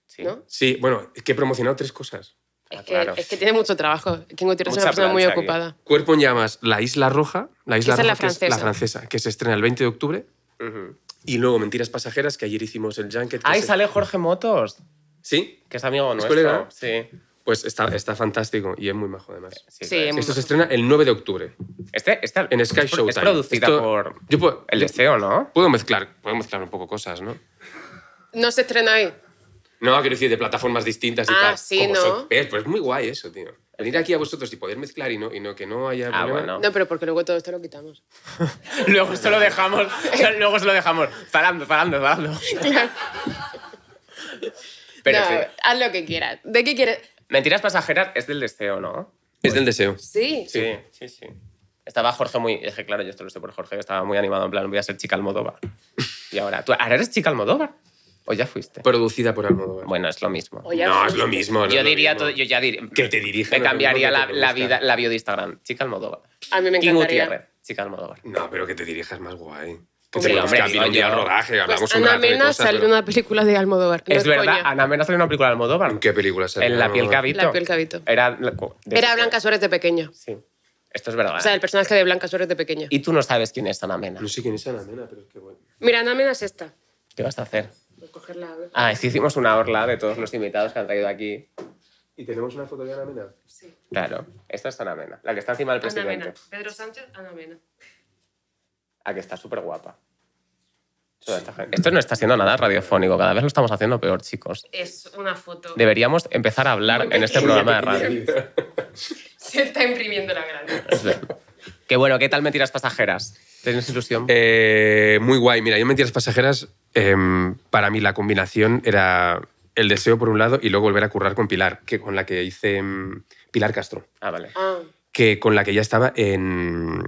Sí. ¿No? Sí, bueno, es que he promocionado tres cosas. Es, ah, que, es que, tiene mucho trabajo. tengo una persona muy ocupada. Cuerpo en llamas, La Isla Roja, la Isla la, francesa? Que es la francesa, que se estrena el 20 de octubre. Y luego Mentiras Pasajeras, que ayer hicimos el Junket. ¡Ay, sale Jorge Motos! ¿Sí? Que es amigo ¿Es nuestro. Colega? Sí. Pues está, está fantástico y es muy majo además. Sí, Esto se estrena el 9 de octubre. Este, está en Sky Show Es producida por yo El Deseo, ¿no? Puedo mezclar, puedo mezclar un poco cosas, ¿no? No se estrena ahí. No, quiero decir, de plataformas distintas y ah, tal. sí, ¿no? pues es muy guay eso, tío. Venir aquí a vosotros y poder mezclar y no, y no que no haya. Ah, No, pero porque luego todo esto lo quitamos. luego esto lo dejamos. luego se lo dejamos. falando, falando, falando. Pero haz lo que quieras. ¿De qué quieres? Mentiras pasajeras es del deseo, ¿no? Es del deseo. Sí. Sí, sí, sí. Estaba Jorge muy. dije, claro, yo esto lo sé por Jorge, estaba muy animado en plan, voy a ser chica Almodóvar. y ahora, ¿tú ahora eres chica Almodóvar? ¿O ya fuiste? Producida por Almodóvar. Bueno, es lo mismo. no, es lo mismo. yo diría Todo, yo ya diría. Que te dirige. Me cambiaría la, vida, la bio de Instagram. Chica Almodóvar. A mí me encantaría. King Gutiérrez. Chica Almodóvar. No, pero que te dirijas más guay. Que sí, rodaje, pues hablamos pues Ana Mena salió de una película de Almodóvar. es, verdad, Ana Mena salió una película de Almodóvar. ¿En qué película salió? En La piel cabito. Era, este- Blanca Suárez de pequeño. Sí. Esto es verdad. O sea, ¿eh? el personaje de Blanca Suárez de pequeño. Y tú no sabes quién es Ana Mena. No sé quién es Ana Mena, pero es que bueno. Mira, Ana Mena es esta. ¿Qué vas a hacer? Voy a cogerla. Ah, es que hicimos una orla de todos los invitados que han traído aquí. ¿Y tenemos una foto de Ana Mena? Sí. Claro, esta es Ana Mena, la que está encima del presidente. Ana Mena. Pedro Sánchez, Ana Mena a que está súper guapa. Esto no está siendo nada radiofónico, cada vez lo estamos haciendo peor, chicos. Es una foto. Deberíamos empezar a hablar en este programa de radio. Se está imprimiendo la gran. Qué bueno, ¿qué tal mentiras pasajeras? ¿Tienes ilusión? Eh, muy guay. Mira, yo Mentiras Pasajeras, em, para mí la combinación era el deseo por un lado y luego volver a currar con Pilar, que con la que hice em, Pilar Castro. Ah, vale. Ah. Que con la que ya estaba en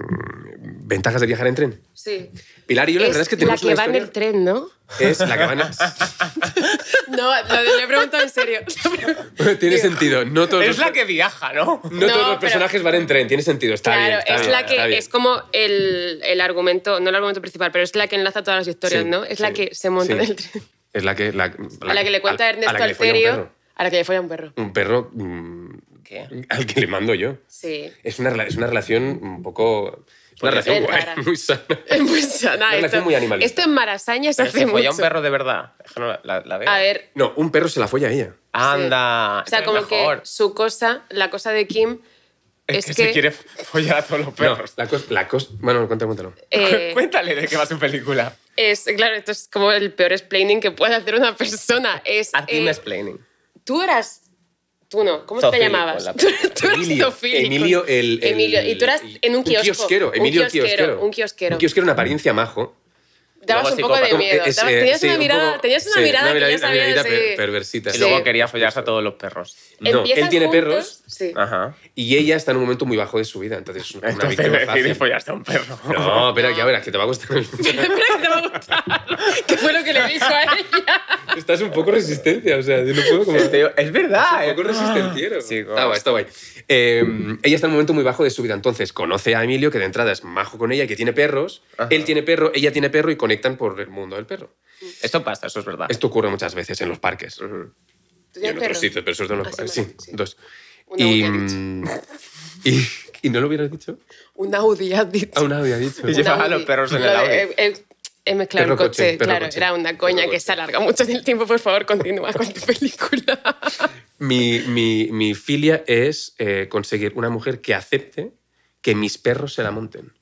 Ventajas de viajar en tren. Sí. Pilar y yo, la verdad es que tenemos. La que va en el tren, ¿no? Es la que va en el... No, lo, he preguntado en serio. Tiene sentido. No todos es la que viaja, ¿no? No, todos los personajes van en tren, tiene sentido. Está claro, bien. es la que es como el, el, argumento, no el argumento principal, pero es la que enlaza todas las historias, ¿no? Es la que se monta en el tren. Es la que. La, a la que le cuenta a, Ernesto serio. A la que le fue un perro. Un perro. Mm, ¿Qué? Al que le mando yo. Sí. Es una, es una relación un poco una relación guay, muy sana. Es muy sana. Una esto, muy animalista. Esto en Marasaña se hace hace se mucho. un perro de verdad? La, la, la veo. A ver. No, un perro se la folla a ella. Anda. O sea, como que su cosa, la cosa de Kim... Es, que, se quiere follar a todos los perros. la cosa... Bueno, cuéntale, cuéntalo. Eh, cuéntale de qué va su película. Es, claro, esto es como el peor explaining que puede hacer una persona. Es, a eh, explaining. Tú eras Tú no, ¿cómo te llamabas? Tú, tú eras Emilio, Emilio el, Emilio, y tú eras en un, un kiosco. kiosquero, Emilio un kiosquero, kiosquero. Un kiosquero. Un kiosquero, una apariencia majo dabas un poco de miedo. tenías, una, mirada, tenías una mirada, una perversita. Y luego quería follarse a todos los perros. No, él tiene perros Ajá. y ella está en un momento muy bajo de su vida, entonces es una entonces víctima fácil. follarse a un perro. No, espera, que te va a gustar. Espera que te va a gustar. ¿Qué fue lo que le hizo a ella? Estás un poco resistencia, o sea, Es verdad. Es un eh. poco ah, resistenciero. Ah, está guay, está em, guay. Ella está en un momento muy bajo de su vida, entonces conoce a Emilio, que de entrada es majo con ella, que tiene perros. Él tiene perro, ella tiene perro y con por el mundo del perro. Mm. Esto pasa, eso es verdad. Esto ocurre muchas veces en los parques. Y en otros sitios, pero eso es de los parques. Sí, dos. Mm, y, y, no lo hubieras dicho? Un Audi ha dicho. Ah, un Audi ha dicho. Y llevaba a los perros en el Audi. he eh, eh, mezclado eh, coche, claro, era una coña que se alarga mucho en tiempo. Por favor, continúa con tu película. mi, mi, mi, filia es conseguir una mujer que acepte que mis perros se la monten.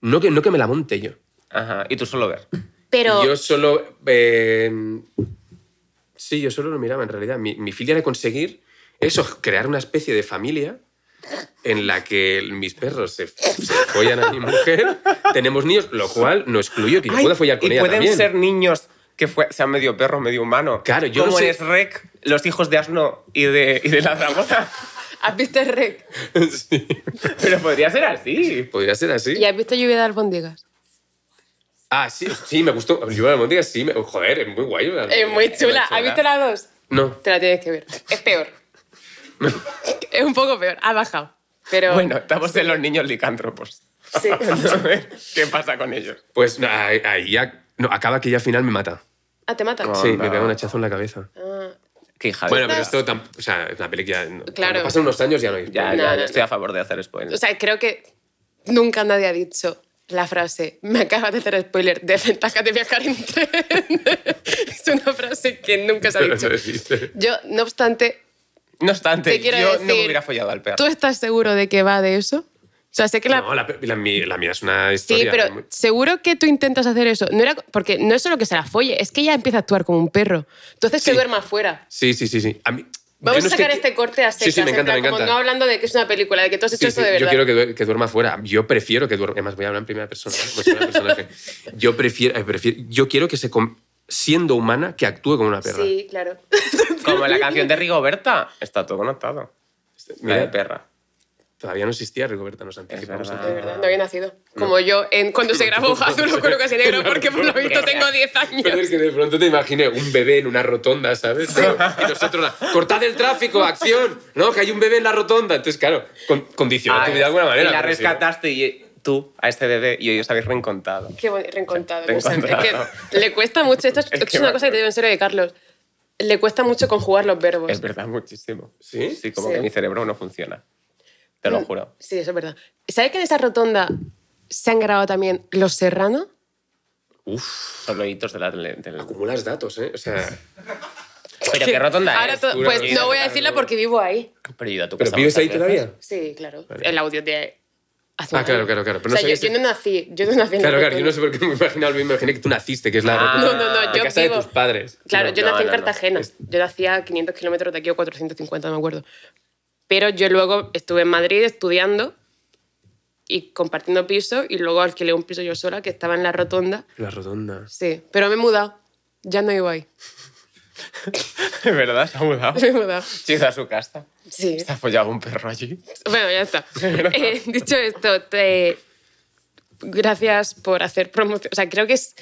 No que, no que me la monte yo, Ajá, y tú solo ver. Pero... Yo solo... Eh, sí, yo solo lo miraba en realidad. Mi, filia de conseguir eso, crear una especie de familia en la que mis perros se, follan a mi mujer, tenemos niños, lo cual no excluyo que yo pueda follar con y pueden ser niños que fue, sean medio perro, medio humano. Claro, yo Como es eres Rec, los hijos de Asno y de, y la ¿Has visto el Rec? Sí. Pero podría ser así. Podría ser así. ¿Y has visto Lluvia de Albóndigas? Ah, sí, sí, me gustó. Yo la Montega sí, joder, es muy guay. Es muy chula. ¿Has visto la dos? No. Te la tienes que ver. Es peor. es un poco peor. Ha bajado. Pero... Bueno, estamos en los niños licántropos. Sí. ¿Qué pasa con ellos? Pues ahí ya... No, acaba que ya al final me mata. Ah, ¿te mata? sí, me pega un hachazo en la cabeza. Ah. Qué hija de Bueno, pero esto... O sea, es una peli Claro. Pasan unos años ya no hay... Ya, ya, no, estoy a favor de hacer spoilers. O sea, creo que nunca nadie ha dicho la frase, me acabas de hacer spoiler, ventaja de viajar en tren. es una frase que nunca se ha dicho. Yo, no obstante... No obstante, yo no me hubiera follado al perro. ¿Tú estás seguro de que va de eso? O sea, sé que la... No, la, mía, es una historia. Sí, pero seguro que tú intentas hacer eso. No era... Porque no es solo que se la folle, es que ella empieza a actuar como un perro. Entonces se duerma afuera. Sí, sí, sí, sí. Vamos a sacar este corte a secas. Sí, sí, me encanta, me encanta. no hablando de que es una película, de que tú has hecho esto de verdad. Yo quiero que, duerma fuera. Yo prefiero que duerma... Además, voy a hablar en primera persona. yo prefiero, eh, prefiero... Yo quiero que se... Siendo humana, que actúe como una perra. Sí, claro. como en la canción de Rigoberta. Está todo conectado. Mira, de perra. Todavía no existía Rigoberta, nos anticipamos. Es verdad, no había nacido. Como yo, en, cuando se grabó Azul con que y Negro, porque por lo visto tengo 10 años. Pero es que de pronto te imaginé un bebé en una rotonda, ¿sabes? Y nosotros, la, cortad el tráfico, acción, ¿no? Que hay un bebé en la rotonda. Entonces, claro, con, ah, de alguna manera. Y la rescataste y tú a este bebé y os habéis reencontrado. Qué bueno, reencontrado. O que le cuesta mucho, esto es, una cosa que te digo en serio de Carlos le cuesta mucho conjugar los verbos. Es verdad, muchísimo. ¿Sí? Sí, como que mi cerebro no funciona te lo mm, juro. Sí, eso es verdad. ¿Sabes que en esa rotonda se han grabado también Los Serrano? Uf, son de la Acumulas datos, ¿eh? O sea... Pero qué rotonda Ahora es. pues no voy a decirla porque vivo ahí. Pero, ¿Pero vives ahí todavía? Sí, claro. El audio de Ah, claro, claro, claro. Pero o sea, yo, no nací, yo no nací en Claro, claro, yo no sé por qué me imaginaba, me imaginé que tú naciste, que es la ah, rotonda no, no, no, yo casa de tus padres. Claro, yo nací en Cartagena. Yo nací a 500 kilómetros de aquí o 450, no me acuerdo. Pero yo luego estuve en Madrid estudiando y compartiendo piso y luego alquilé un piso yo sola que estaba en la rotonda. La rotonda. Sí, pero me he mudado. Ya no vivo ahí. ¿Es verdad? ¿Se ha mudado? Se ha mudado. Sí, a su casa. Sí. Está follado un perro allí? Bueno, ya está. Eh, dicho esto, te... gracias por hacer promoción. O sea, creo que es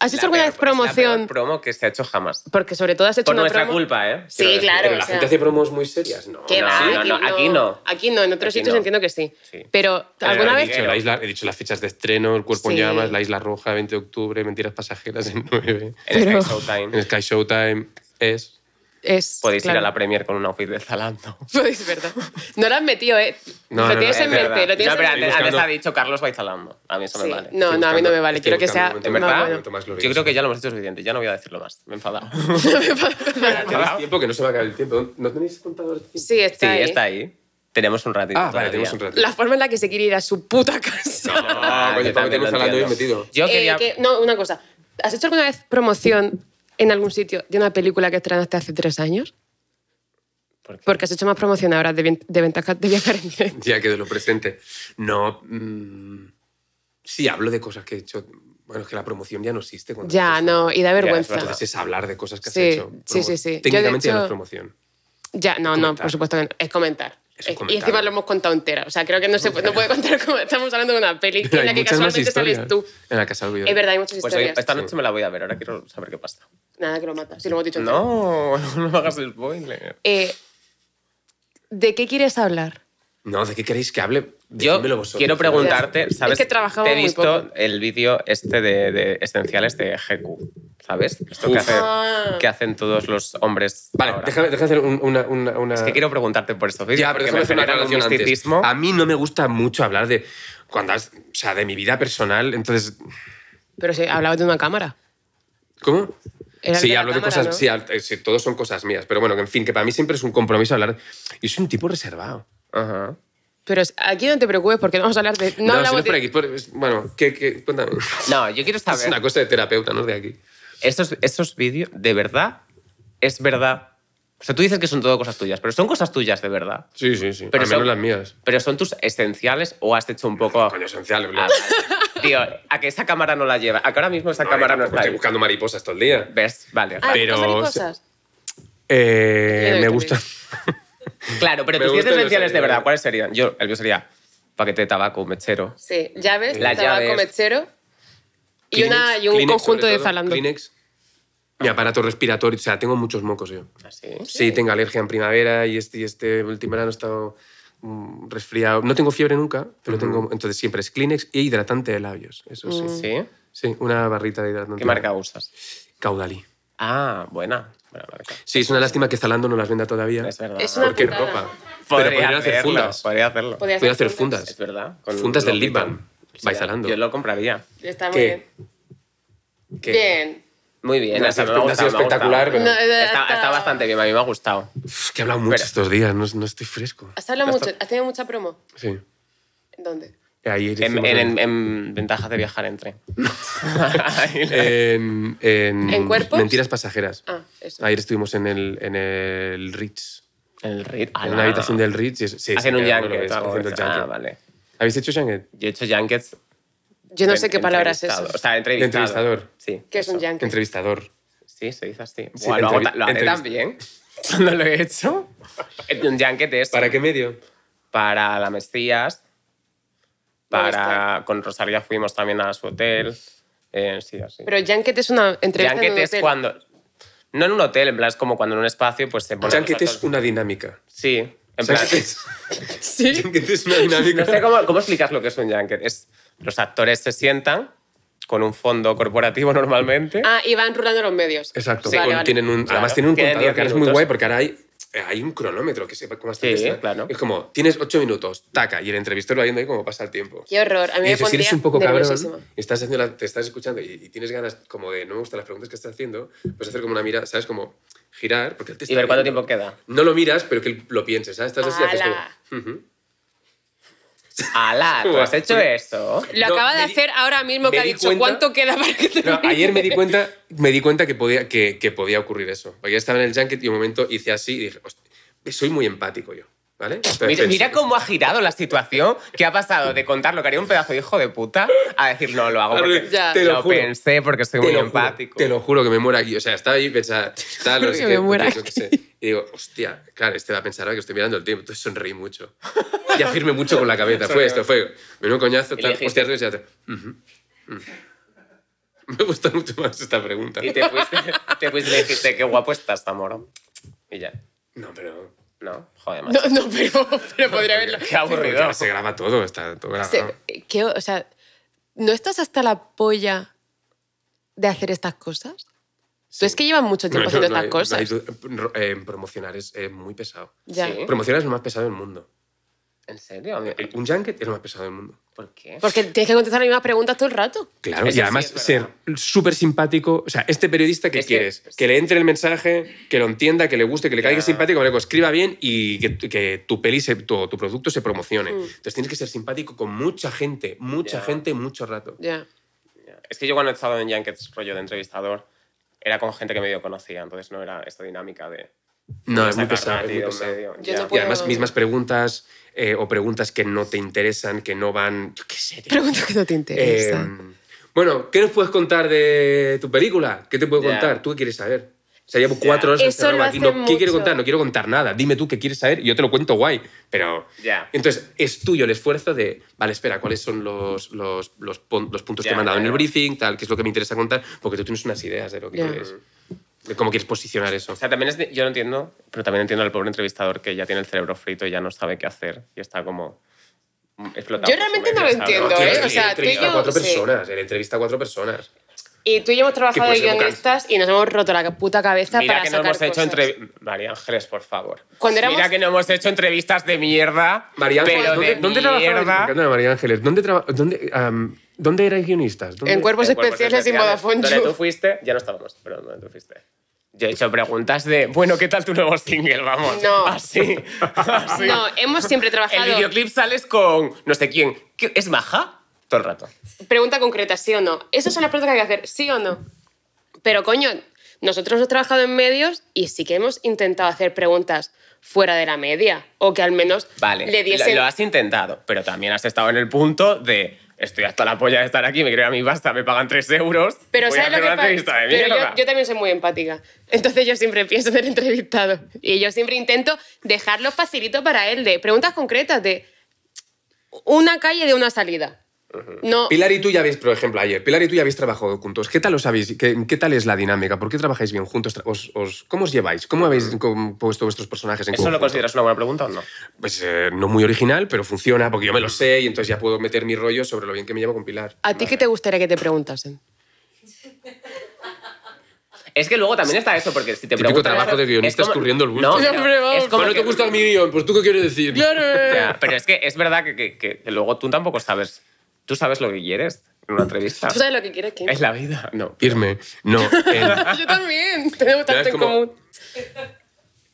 ¿Has hecho alguna promoción? Es la promo que se ha hecho jamás. Porque sobre todo has hecho Por nuestra culpa, ¿eh? Sí, claro. Pero la gente hace promos muy serias, ¿no? ¿Qué no, va? aquí no. Aquí no, en otros sitios entiendo que sí. Pero alguna vez... He dicho, las fechas de estreno, El cuerpo en llamas, La Isla Roja, 20 de octubre, Mentiras pasajeras en 9. En Sky Showtime. En Sky Showtime es... Es, Podéis ir a la Premier con un outfit de Zalando. Podéis, verdad. No lo has metido, ¿eh? No, no, tienes no, en mente. Lo tienes pero en antes, antes, ha dicho Carlos vais Zalando. A mí eso me vale. No, a mí no me vale. Quiero que sea. En verdad, yo creo que ya lo hemos dicho suficiente. Ya no voy a decirlo más. Me he enfadado. Me he enfadado. Tenéis tiempo que no se va a acabar el tiempo. ¿No tenéis contador Sí, está ahí. Tenemos un ratito. Ah, La forma en la que se quiere ir a su puta casa. No, ah, coño, también tenemos Zalando bien metido. Eh, no, una cosa. ¿Has hecho alguna vez promoción en algún sitio de una película que estrenaste hace tres años? Porque has hecho más promoción ahora de, de de viajar en Ya que de lo presente. No. Mm, sí, hablo de cosas que he hecho. Bueno, es que la promoción ya no existe. Ya, no, y da vergüenza. Ya, entonces es hablar de cosas que has hecho. sí, sí, sí. Técnicamente ya no es promoción. Ya, no, no, por supuesto que no. Es comentar. Eh, y encima lo hemos contado entera. O sea, creo que no, se, no puede contar como estamos hablando de una peli en la que casualmente sales tú. En la que Es verdad, hay muchas pues historias. esta noche me la voy a ver, ahora quiero saber qué pasa. Nada, que lo matas. Si lo hemos dicho No, entero. no hagas el spoiler. Eh, ¿De qué quieres hablar? No, ¿de qué queréis que hable? Yo quiero preguntarte, ¿sabes? que he visto el vídeo este de, esenciales de GQ, ¿sabes? Esto que, ah. que, hacen todos los hombres. Vale, déjame, déjame hacer una, Es que quiero preguntarte por esto. Ya, pero déjame una relación antes. A mí no me gusta mucho hablar de. Cuando, o sea, de mi vida personal, entonces. Pero si hablabas de una cámara. ¿Cómo? Sí, hablo de cosas. Sí, eh, sí, todos son cosas mías. Pero bueno, en fin, que para mí siempre es un compromiso hablar. Y soy un tipo reservado. Ajá. Pero aquí no te preocupes porque no vamos a hablar de... No, no si no por aquí. bueno, ¿qué, cuéntame. No, yo quiero saber... Es una cosa de terapeuta, ¿no? De aquí. estos estos vídeos, de verdad, es verdad. O sea, tú dices que son todo cosas tuyas, pero son cosas tuyas de verdad. Sí, sí, sí. Pero no menos las mías. Pero son tus esenciales o has hecho un poco. Coño, esenciales, ah, ¿verdad? Tío, a que esa cámara no la lleva. A que ahora mismo esa cámara no está. Estoy buscando mariposas todo el día. ¿Ves? Vale. Ah, pero- eh, me gustan... gusta. Claro, pero tus 10 esenciales de verdad, ¿cuáles serían? Yo, el mío sería paquete de tabaco, mechero. Sí, llaves, tabaco, mechero. Y, una, un conjunto de Zalando. Mi aparato respiratorio, o sea, tengo muchos mocos yo. ¿Ah, sí? tengo alergia en primavera y este, este último verano he estado mm, resfriado. No tengo fiebre nunca, pero tengo. Entonces siempre es Kleenex y hidratante de labios, eso sí. Mm. ¿Sí? Sí, una barrita de hidratante. ¿Qué marca usas? Caudalí. Ah, buena sí, es una lástima que Zalando no las venda todavía. Es verdad. Es porque ropa. Podría podrían hacer fundas. Podría Podría hacer, fundas. Es verdad. fundas del Liban, Balm. Zalando. Yo lo compraría. Está muy bien. ¿Qué? Bien. Muy bien. ha sido espectacular. Pero... está, bastante bien, a mí me ha gustado. que he hablado mucho estos días, no, no, estoy fresco. Has hablado mucho, has tenido mucha promo. Sí. ¿Dónde? en, ventajas de viajar en tren. en, en, cuerpos? Mentiras pasajeras. Ah, Ayer estuvimos en el, en el Ritz. ¿En el Ritz? en ah. una habitación del Ritz. Hacen un yanket. Ah, vale. ¿Habéis hecho yanket? Yo he hecho yanket. Yo no sé qué palabra es eso. entrevistador. Sí. ¿Qué es un yanket? Entrevistador. Sí, se dice así. Sí, bueno, lo, también. ¿No lo he hecho? un yanket es... ¿Para qué medio? Para la Mesías para, con Rosalía fuimos también a su hotel. Eh, sí, así. Pero Janket es una entrevista en un es cuando... No en un hotel, en plan, es como cuando en un espacio pues se pone... Janket es una dinámica. Sí, en plan... Es... sí. Janket es una dinámica. No sé cómo, cómo explicas lo que es un Janket. Es, los actores se sientan con un fondo corporativo normalmente. Ah, y van rulando los medios. Exacto. Sí, Tienen un, además tienen un contador que ahora es muy guay porque ahora hay eh, hay un cronómetro que sepa cómo está. Sí, claro. Es como, tienes ocho minutos, taca, y el entrevistador va viendo ahí como pasa el tiempo. Qué horror. A mí y me pone si eres un poco cabrón, estás te estás escuchando y, tienes ganas como de, no me gustan las preguntas que estás haciendo, puedes hacer como una mira ¿sabes? Como girar. Porque él y ver cuánto tiempo queda. No lo miras, pero que lo pienses, ¿sabes? Estás así, haces como, Ala, ¿tú has hecho esto? Lo acaba de hacer ahora mismo que ha dicho cuánto queda para que te Ayer me di cuenta, me di cuenta que, podía, que, podía ocurrir eso. Ayer estaba en el junket y un momento hice así y dije, soy muy empático yo. ¿Vale? Pues, mira, cómo ha girado la situación, que ha pasado de contar lo que haría un pedazo de hijo de puta a decir no, lo hago porque ya. Te lo, pensé porque estoy muy empático. te lo juro que me muero aquí. O sea, estaba ahí pensando, tal, no que sé. Y digo, hostia, claro, este va a pensar que estoy mirando el tiempo. Entonces sonreí mucho. Y afirme mucho con la cabeza. fue esto, fue. Me un coñazo, tal, hostia, y ya te... Me gusta mucho más esta pregunta. Y te fuiste, te fuiste qué guapo estás, amor. Y ya. No, pero... No, joder, macho. No, pero, pero podría haberlo. Qué aburrido. se graba todo, está todo grabado. o sea, ¿no estás hasta la polla de hacer estas cosas? es que llevan mucho tiempo haciendo estas eh, cosas. Eh, eh, promocionar es muy pesado. Promocionar es lo más pesado del mundo. ¿En serio? Eh, un junket es lo más pesado del mundo. ¿Por qué? Porque tienes que contestar las mismas preguntas todo el rato. Claro, y además ser súper simpático. O sea, este periodista que quieres, que, le entre el mensaje, que lo entienda, que le guste, que le caiga simpático, que escriba bien y que, que tu peli, se- tu, producto se promocione. Mm. Entonces tienes que ser simpático con mucha gente, mucha gente, mucho rato. Ya. Es que yo cuando he estado en Junkets, rollo de entrevistador, era con gente que medio conocía, entonces no era esta dinámica de no, es muy pesado. muy pesado. y además, mismas preguntas eh, o preguntas que no te interesan, que no van. Yo qué sé, Preguntas que no te interesan. Em, bueno, ¿qué nos puedes contar de tu película? ¿Qué te puedo contar? ¿Tú qué quieres saber? O sea, llevo cuatro horas Eso este lo ¿Qué quiero contar? No quiero contar nada. Dime tú qué quieres saber y yo te lo cuento guay. Pero. Ya. Entonces, es tuyo el esfuerzo de. Vale, espera, ¿cuáles son los, los, los puntos que me han dado en el briefing? Tal, ¿Qué es lo que me interesa contar? Porque tú tienes unas ideas de lo que quieres. ¿Cómo quieres posicionar eso? O sea, también es yo no entiendo, pero también entiendo al pobre entrevistador que ya tiene el cerebro frito y ya no sabe qué hacer y está como explotado. Yo realmente no lo entiendo, ¿eh? O sea, tú y yo, a cuatro personas, él entrevista a cuatro personas. Y tú y yo hemos trabajado de guionistas y nos hemos roto la puta cabeza Mira para que no hemos hecho entrevistas. María Ángeles, por favor. Mira que no hemos hecho entrevistas de mierda. María Ángeles, pero ¿dónde, de ¿dónde María Ángeles? ¿Dónde, trabaja? dónde ¿Dónde erais guionistas? En Cuerpos Especiales y Modafone ¿Dónde tú fuiste, ya no estábamos, Perdón, tú fuiste. Yo he hecho preguntas de, bueno, ¿qué tal tu nuevo single? Vamos. No. Así. No, hemos siempre trabajado. El videoclip sales con no sé quién. ¿Qué, ¿Es maja? Todo el rato. Pregunta concreta, ¿sí o no? Esa es la pregunta que hay que hacer, ¿sí o no? Pero coño, nosotros hemos trabajado en medios y sí que hemos intentado hacer preguntas fuera de la media o que al menos vale, le diesen... Lo has intentado, pero también has estado en el punto de estoy hasta la polla de estar aquí, me creo a mí, basta, me pagan 3 euros. Pero yo, también soy muy empática. Entonces yo siempre pienso en el entrevistado. Y yo siempre intento dejarlo facilito para él, de preguntas concretas, de una calle de una salida. No. Pilar y tú ya habéis, por ejemplo, ayer, Pilar y tú ya habéis trabajado juntos. ¿Qué tal os habéis, qué, tal es la dinámica? ¿Por qué trabajáis bien juntos? cómo os lleváis? ¿Cómo habéis puesto vuestros personajes en ¿Eso lo consideras una buena pregunta o no? Pues eh, no muy original, pero funciona porque yo me lo sé y entonces ya puedo meter mi rollo sobre lo bien que me llevo con Pilar. ¿A ti qué te gustaría que te preguntasen? Es que luego también está eso, porque si te Típico trabajo de guionista escurriendo el gusto. No, pero, es como no te gusta mi guión, pues tú qué quieres decir. Eh. pero es que es verdad que, luego tú tampoco sabes ¿Tú sabes lo que quieres? en una entrevista. ¿Tú sabes lo que quieres Es la vida. No, irme. No. Yo también. Tenemos tanto en común.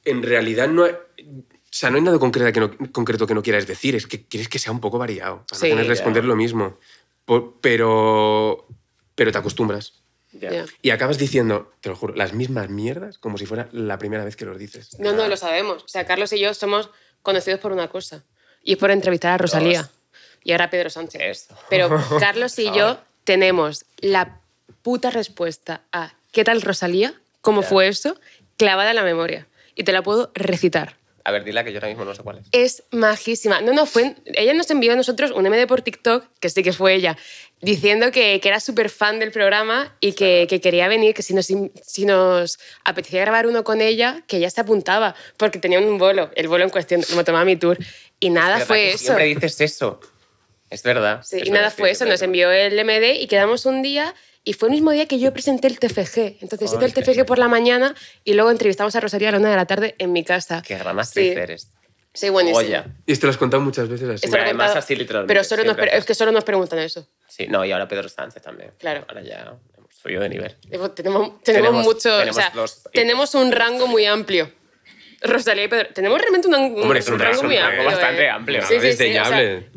En realidad no hay... O sea, no hay nada concreto que no, concreto que no quieras decir, es que quieres que sea un poco variado, para no tener que responder lo mismo. pero, pero te acostumbras. Y acabas diciendo, te lo juro, las mismas mierdas como si fuera la primera vez que los dices. No, no, lo sabemos. O sea, Carlos y yo somos conocidos por una cosa, y es por entrevistar a Rosalía y ahora Pedro Sánchez. Pero Carlos y yo tenemos la puta respuesta a ¿qué tal Rosalía? ¿Cómo fue eso? Clavada en la memoria. Y te la puedo recitar. A ver, dila que yo ahora mismo no sé cuál es. Es majísima. No, no, fue. Ella nos envió a nosotros un MD por TikTok, que sí que fue ella, diciendo que, que era súper fan del programa y que, que, quería venir, que si nos, si nos apetecía grabar uno con ella, que ella se apuntaba, porque tenía un bolo, el bolo en cuestión, como tomaba mi tour. Y nada, fue eso. Siempre dices eso. Es verdad. y nada, fue eso, nos envió el MD y quedamos un día y fue el mismo día que yo presenté el TFG. Entonces hice el TFG por la mañana y luego entrevistamos a Rosario a la una de la tarde en mi casa. Qué gran sí. eres. Sí, buenísimo. Y te lo has contado muchas veces así. Pero así Pero solo nos, es que solo nos preguntan eso. Sí, no, y ahora Pedro Sánchez también. Claro. Ahora ya subido de nivel. Tenemos, mucho... o sea, tenemos un rango muy amplio. Rosalía y Pedro. Tenemos realmente un, rango muy amplio. bastante ¿eh? amplio, sí,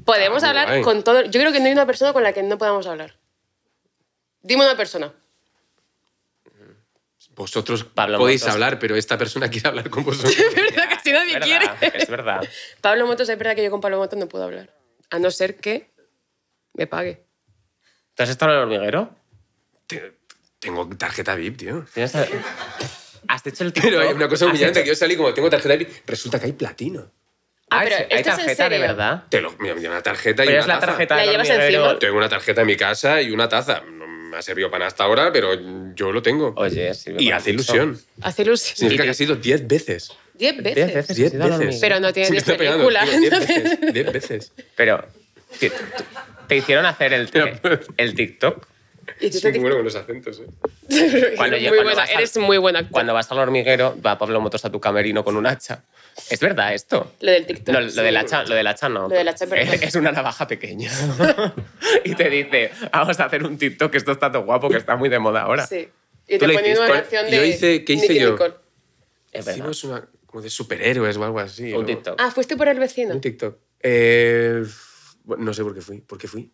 podemos hablar con todo. Yo creo que no hay una persona con la que no podamos hablar. Dime una persona. Vosotros podéis hablar, pero esta persona quiere hablar con vosotros. es verdad, casi nadie quiere. Es verdad. Pablo Motos, es verdad que yo con Pablo Motos no puedo hablar. A no ser que me pague. ¿Te has estado en el hormiguero? Tengo tarjeta VIP, tío. ¿Tienes tarjeta? Has hecho el Pero hay una cosa humillante que yo salí como tengo tarjeta y Resulta que hay platino. Ah, ah pero hay esto tarjeta es en serio? de verdad. Te lo, mira, una tarjeta y una es la taza. tarjeta. De ¿La llevas encima? Tengo una tarjeta en mi casa y una taza. No me ha servido para nada hasta ahora, pero yo lo tengo. Oye, sí, Y hace ilusión. Hace ilusión. Significa que ha sido 10 veces. 10 veces. 10 veces. Diez veces. Pero no tiene ni película. 10 veces. veces. Pero. ¿Te hicieron hacer el, pues. el TikTok? Es muy bueno con los acentos, ¿eh? cuando eres muy buena. Cuando vas al hormiguero, va Pablo Motos a tu camerino con un hacha. ¿Es verdad esto? Lo del TikTok. lo, del hacha, lo del hacha no. Lo del hacha, es, una navaja pequeña. y te dice, vamos a hacer un TikTok, que esto está tan guapo, que está muy de moda ahora. Sí. Y te pone una canción de. Yo ¿Qué hice Nicky yo? Nicole. Es verdad. Hicimos una, como de superhéroes o algo así. Un TikTok. Ah, fuiste por el vecino. Un TikTok. Eh, no sé por qué fui. ¿Por qué fui?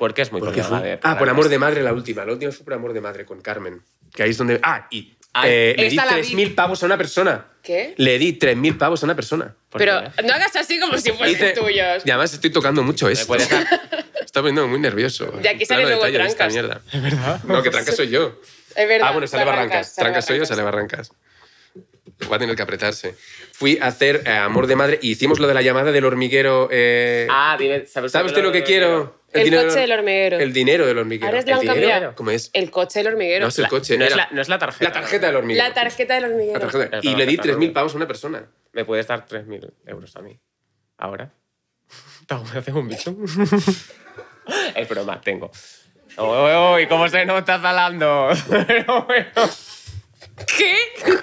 Porque es muy porque fue, Ah, por amor de madre la última. La última fue por amor de madre con Carmen. Que ahí es donde... Ah, y ah, eh, le di 3.000 pavos a una persona. ¿Qué? Le di 3.000 pavos a una persona. Pero no hagas así como si fueran tuyos. Y además estoy tocando mucho esto. Está poniendo muy nervioso. De aquí sale luego Trancas. De ¿Es verdad? No, que Trancas soy yo. Es verdad. Ah, bueno, sale, Barrancas. Trancas soy yo, sale Barrancas. Va a tener que apretarse. Fui a hacer eh, Amor de Madre y hicimos lo de la llamada del hormiguero. Eh, ah, dime, ¿sabes, ¿sabe lo que quiero? El, coche del hormiguero. El dinero del hormiguero. dinero, ¿Cómo es? El coche del hormiguero. No es el coche. no, es la, tarjeta. La tarjeta del hormiguero. La tarjeta del hormiguero. Y le di 3.000 pavos a una persona. Me puedes dar 3.000 euros a mí. ¿Ahora? ¿Me haces un bicho? es broma, tengo. Uy, ¿cómo se nos está salando! ¿Qué?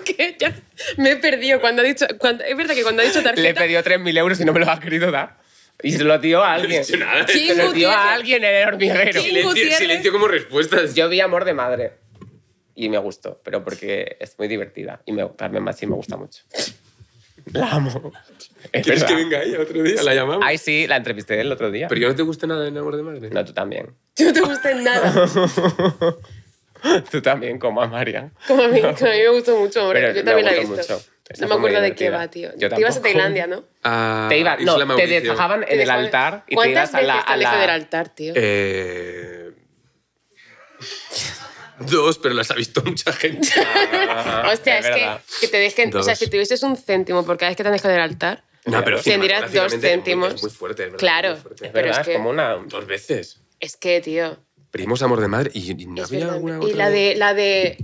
¿Qué? Ya me he perdido cuando ha dicho... es verdad que cuando ha dicho tarjeta... Le he pedido 3.000 euros y no me lo ha querido dar. Y se lo dio a alguien. No Se lo dio a alguien en el hormiguero. Silencio, silencio, como respuestas. Yo vi Amor de Madre y me gustó, pero porque es muy divertida y me, Carmen Machi me gusta mucho. La amo. Es ¿Quieres que venga ella otro día? ¿La llamamos? Ay, sí, la entrevisté el otro día. Pero yo no te gusta nada en Amor de Madre. No, tú también. Yo no te gusta nada. tú también, como a María. Como a mí, a mí me gustó mucho, hombre. Pero yo también la he visto. Mucho. No me acuerdo de qué va, tío. te ibas a Tailandia, ¿no? Ah, te ibas, no, te dejaban en el altar y te ibas a la... ¿Cuántas veces del altar, tío? Eh, dos, pero las ha visto mucha gente. Hostia, es, que, que te dejen... O sea, si tuvieses un céntimo por cada vez que te han dejado del altar... No, tendrías dos céntimos. Es muy fuerte, Claro, pero es, como una... Dos veces. Es que, tío... Primos, amor de madre y, no había alguna otra... Y la de... La de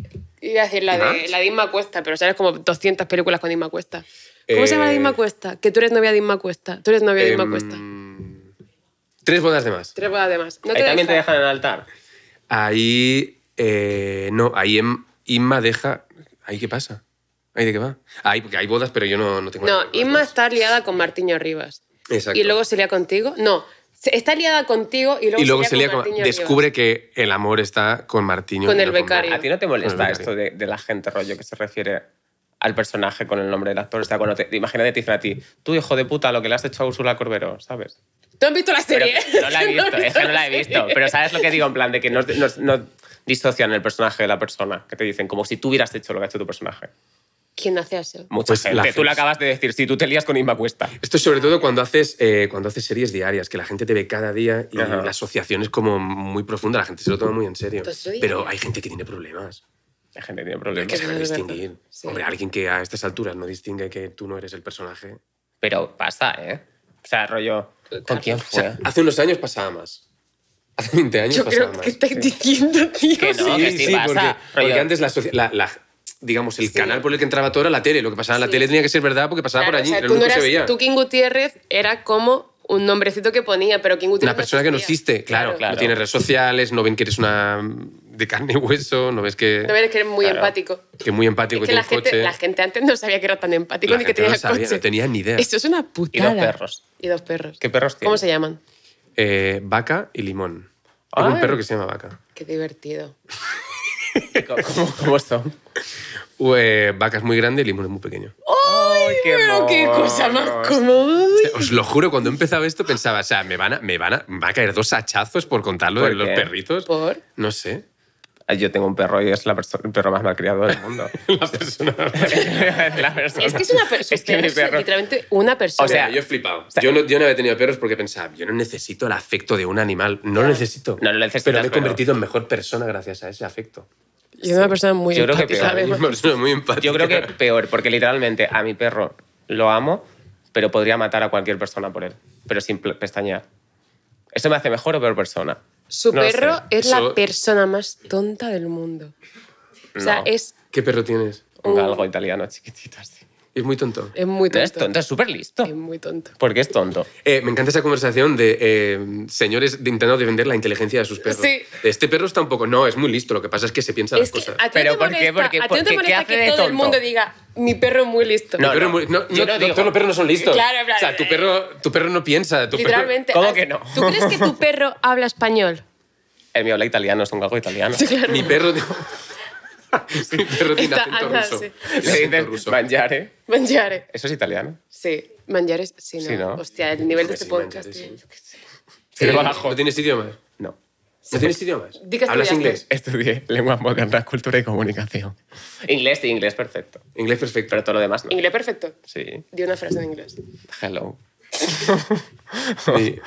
Iba a decir la de, la de Inma Cuesta, pero sabes como 200 películas con Inma Cuesta. ¿Cómo se llama la eh, Cuesta? Que tú eres novia de Inma Cuesta. Tú eres novia de Inma em, Cuesta. Tres bodas de más. Tres bodas de más. ¿No ahí también te dejan en el altar. Ahí. Eh, no, ahí Inma deja. ¿Ahí qué pasa? ¿Ahí de qué va? Ahí, porque hay bodas, pero yo no, no tengo. No, Inma está liada con Martiño Rivas. Exacto. Y luego se lía contigo. No, está liada contigo y luego, se, descubre que el amor está con Martiño. Con el becario. ¿A ti no te molesta esto de, la gente rollo que se refiere al personaje con el nombre del actor? O sea, te, imagínate, te dicen a ti, tú hijo de puta, lo que le has hecho a Úrsula Corberó, ¿sabes? ¿Tú has visto la serie? no la he visto, es que no la he visto. Pero ¿sabes lo que digo? En plan de que no, no disocian el personaje de la persona, que te dicen como si tú hubieras hecho lo que ha hecho tu personaje. ¿Quién hace eso? Mucha pues gente. Tú lo acabas de decir, si tú te lías con Inma Cuesta. Esto es sobre todo cuando haces, eh, cuando haces series diarias, que la gente te ve cada día y la asociación es como muy profunda, la gente se lo toma muy en serio. Pues Pero hay gente que tiene problemas. La gente tiene problemas. Hay que saber distinguir. Hombre, alguien que a estas alturas no distingue que tú no eres el personaje. Pero pasa, ¿eh? O sea, rollo. ¿Con quién fue? hace unos años pasaba más. Hace 20 años Yo pasaba creo más. ¿Qué estás diciendo, tío. Que no, sí, que sí, sí pasa. Porque, antes la, la, la, digamos, el canal por el que entraba todo era la tele. Lo que pasaba en la tele tenía que ser verdad porque pasaba por allí. O sea, tú, no se veía. tú, King Gutiérrez, era como un nombrecito que ponía, pero King Gutiérrez. Una persona que no existe, claro, claro. No tiene redes sociales, no ven que eres una de carne y hueso, no ves que. No ves que eres muy empático. Que muy empático, que, la gente, La gente antes no sabía que era tan empático la ni que tenía no sabía, No tenía ni idea. Esto es una putada. Y dos perros. Y dos perros. ¿Qué perros tienen? ¿Cómo se llaman? Eh, vaca y limón. Hay un perro que se llama vaca. Qué divertido. ¿Cómo, cómo son? Eh, vacas muy grande y es muy pequeño. ¡Ay, qué pero qué cosa más Os lo juro, cuando empezaba esto pensaba, o sea, me van a, me van a, caer dos hachazos por contarlo de los perritos. ¿Por? No sé. Ah, yo tengo un perro y es la el perro más malcriado del mundo. Es que es una persona. literalmente una persona. O sea, yo he flipado. yo, no, yo no había tenido perros porque pensaba, yo no necesito el afecto de un animal. No lo necesito. Pero me he convertido en mejor persona gracias a ese afecto. Yo soy una persona muy yo Creo que peor. Una persona muy empática. Yo creo que peor, porque literalmente a mi perro lo amo, pero podría matar a cualquier persona por él, pero sin pestañear. ¿Eso me hace mejor o peor persona? Su perro es la persona más tonta del mundo. O sea, es... ¿Qué perro tienes? Un galgo italiano chiquitito así. Es muy tonto. Es muy tonto. No es tonto, es súper listo. Es muy tonto. ¿Por qué es tonto. Eh, me encanta esa conversación de eh, señores intentando defender la inteligencia de sus perros. Sí. Este perro está un poco. No, es muy listo. Lo que pasa es que se piensa las cosas. ¿a ti Pero ¿por qué? Porque, ¿a no te hace que todo el mundo diga mi perro es muy listo. No, no, no, no todos los perros no son listos. Claro, claro. O sea, tu eh, perro, tu perro no piensa. Tu Literalmente. Perro... ¿Cómo que no? ¿Tú crees que tu perro habla español? El mío habla italiano, es un gago italiano. Sí, claro. Mi perro. de rutina, Está, ruso. Le dicen ruso. mangiare. ¿Eso es italiano? Sí, mangiare Sí, no. Hostia, el nivel de este podcast... Yo Sí, ¿No tienes idiomas? No. ¿No tienes idiomas? ¿Hablas inglés? Estudié lenguas modernas, cultura y comunicación. Inglés, sí, inglés perfecto. Inglés perfecto. Pero todo lo demás no. ¿Inglés perfecto? Sí. Di una frase en inglés. Hello. sí.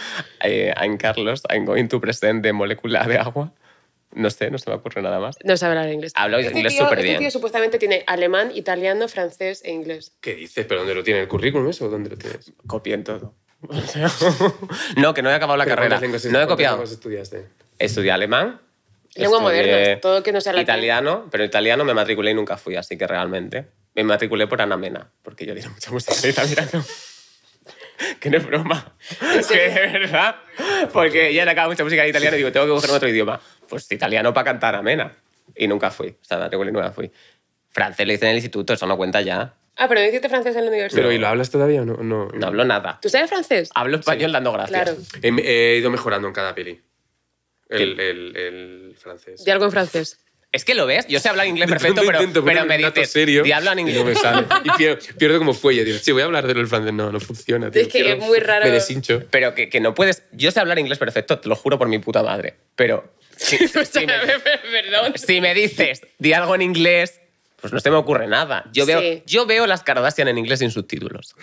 Eh, I'm Carlos, I'm going to present the molécula de agua no sé, no se me ocurre nada más. No sabe hablar inglés. Habla este inglés súper este bien. El tío supuestamente tiene alemán, italiano, francés e inglés. ¿Qué dices? ¿Pero dónde lo tiene el currículum eso? ¿Dónde lo tienes? Copié en todo. no, que no he acabado la carrera. No he copiado. estudiaste? Estudié alemán, Lengua moderna, todo que no sea Italiano, pero italiano me matriculé y nunca fui, así que realmente. Me matriculé por anamena porque yo diría mucha música de italiano. que no es broma. Que es verdad. Porque ya le acaba mucha música de italiano y digo, tengo que buscar otro idioma pues italiano para cantar amena. Y nunca fui, o sea, la y fui. Francés lo hice en el instituto, eso no cuenta ya. Ah, pero no hiciste francés en el universidad. Pero ¿y lo hablas todavía o no? No, no hablo nada. ¿Tú sabes francés? Hablo español dando gracias. Claro. He, ido mejorando en cada peli. El, el, el francés. Di algo en francés. Es que lo ves, yo sé hablar inglés perfecto, pero, pero me serio, y hablan inglés. Y no me sale. Y pierdo, como fuelle. Digo, sí, voy a hablar del francés. No, no funciona. Es que es muy raro. Me deshincho. Pero que, que, no puedes... Yo sé hablar inglés perfecto, te lo juro por mi puta madre. Pero si, me, dices, di algo en inglés, pues no se me ocurre nada. Yo veo, yo veo las Kardashian en inglés sin subtítulos.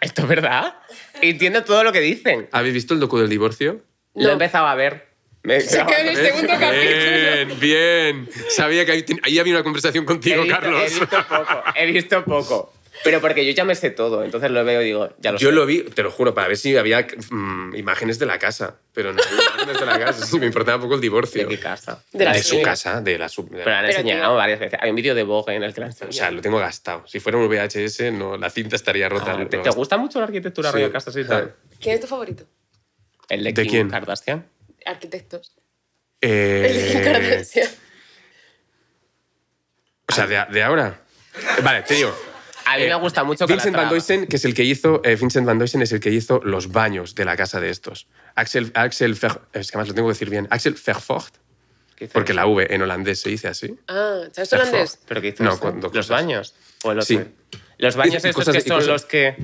¿Esto es verdad? Entiendo todo lo que dicen. ¿Habéis visto el docu del divorcio? Lo empezaba a ver. Se en el segundo capítulo. Bien, bien. Sabía que ahí, había una conversación contigo, Carlos. He visto poco, he visto poco. Pero porque yo ya me sé todo, entonces lo veo y digo, ya lo Yo lo vi, te lo juro, para ver si había mm, imágenes de la casa, pero no había imágenes de la casa, si me importaba un poco el divorcio. ¿De qué casa? De, la su casa, de la sub. Pero la han enseñado varias veces. Hay un vídeo de Vogue en el que la O sea, lo tengo gastado. Si fuera un VHS, no, la cinta estaría rota. Ah, ¿te, gusta mucho la arquitectura, de la casa y tal? ¿Quién es tu favorito? ¿El de, ¿De quién? Arquitectos. Eh, el de Kim O sea, de, de ahora. Vale, te digo. A mí eh, me gusta mucho Vincent Van Doysen, que es el que hizo, eh, Vincent Van es el que hizo los baños de la casa de estos. Axel, Axel es que más lo tengo que decir bien, Axel Vervoort, porque la V en holandés se dice así. Ah, ¿sabes holandés? ¿Pero qué hizo No, este? cuando- los baños. Sí. Los baños estos que son los que.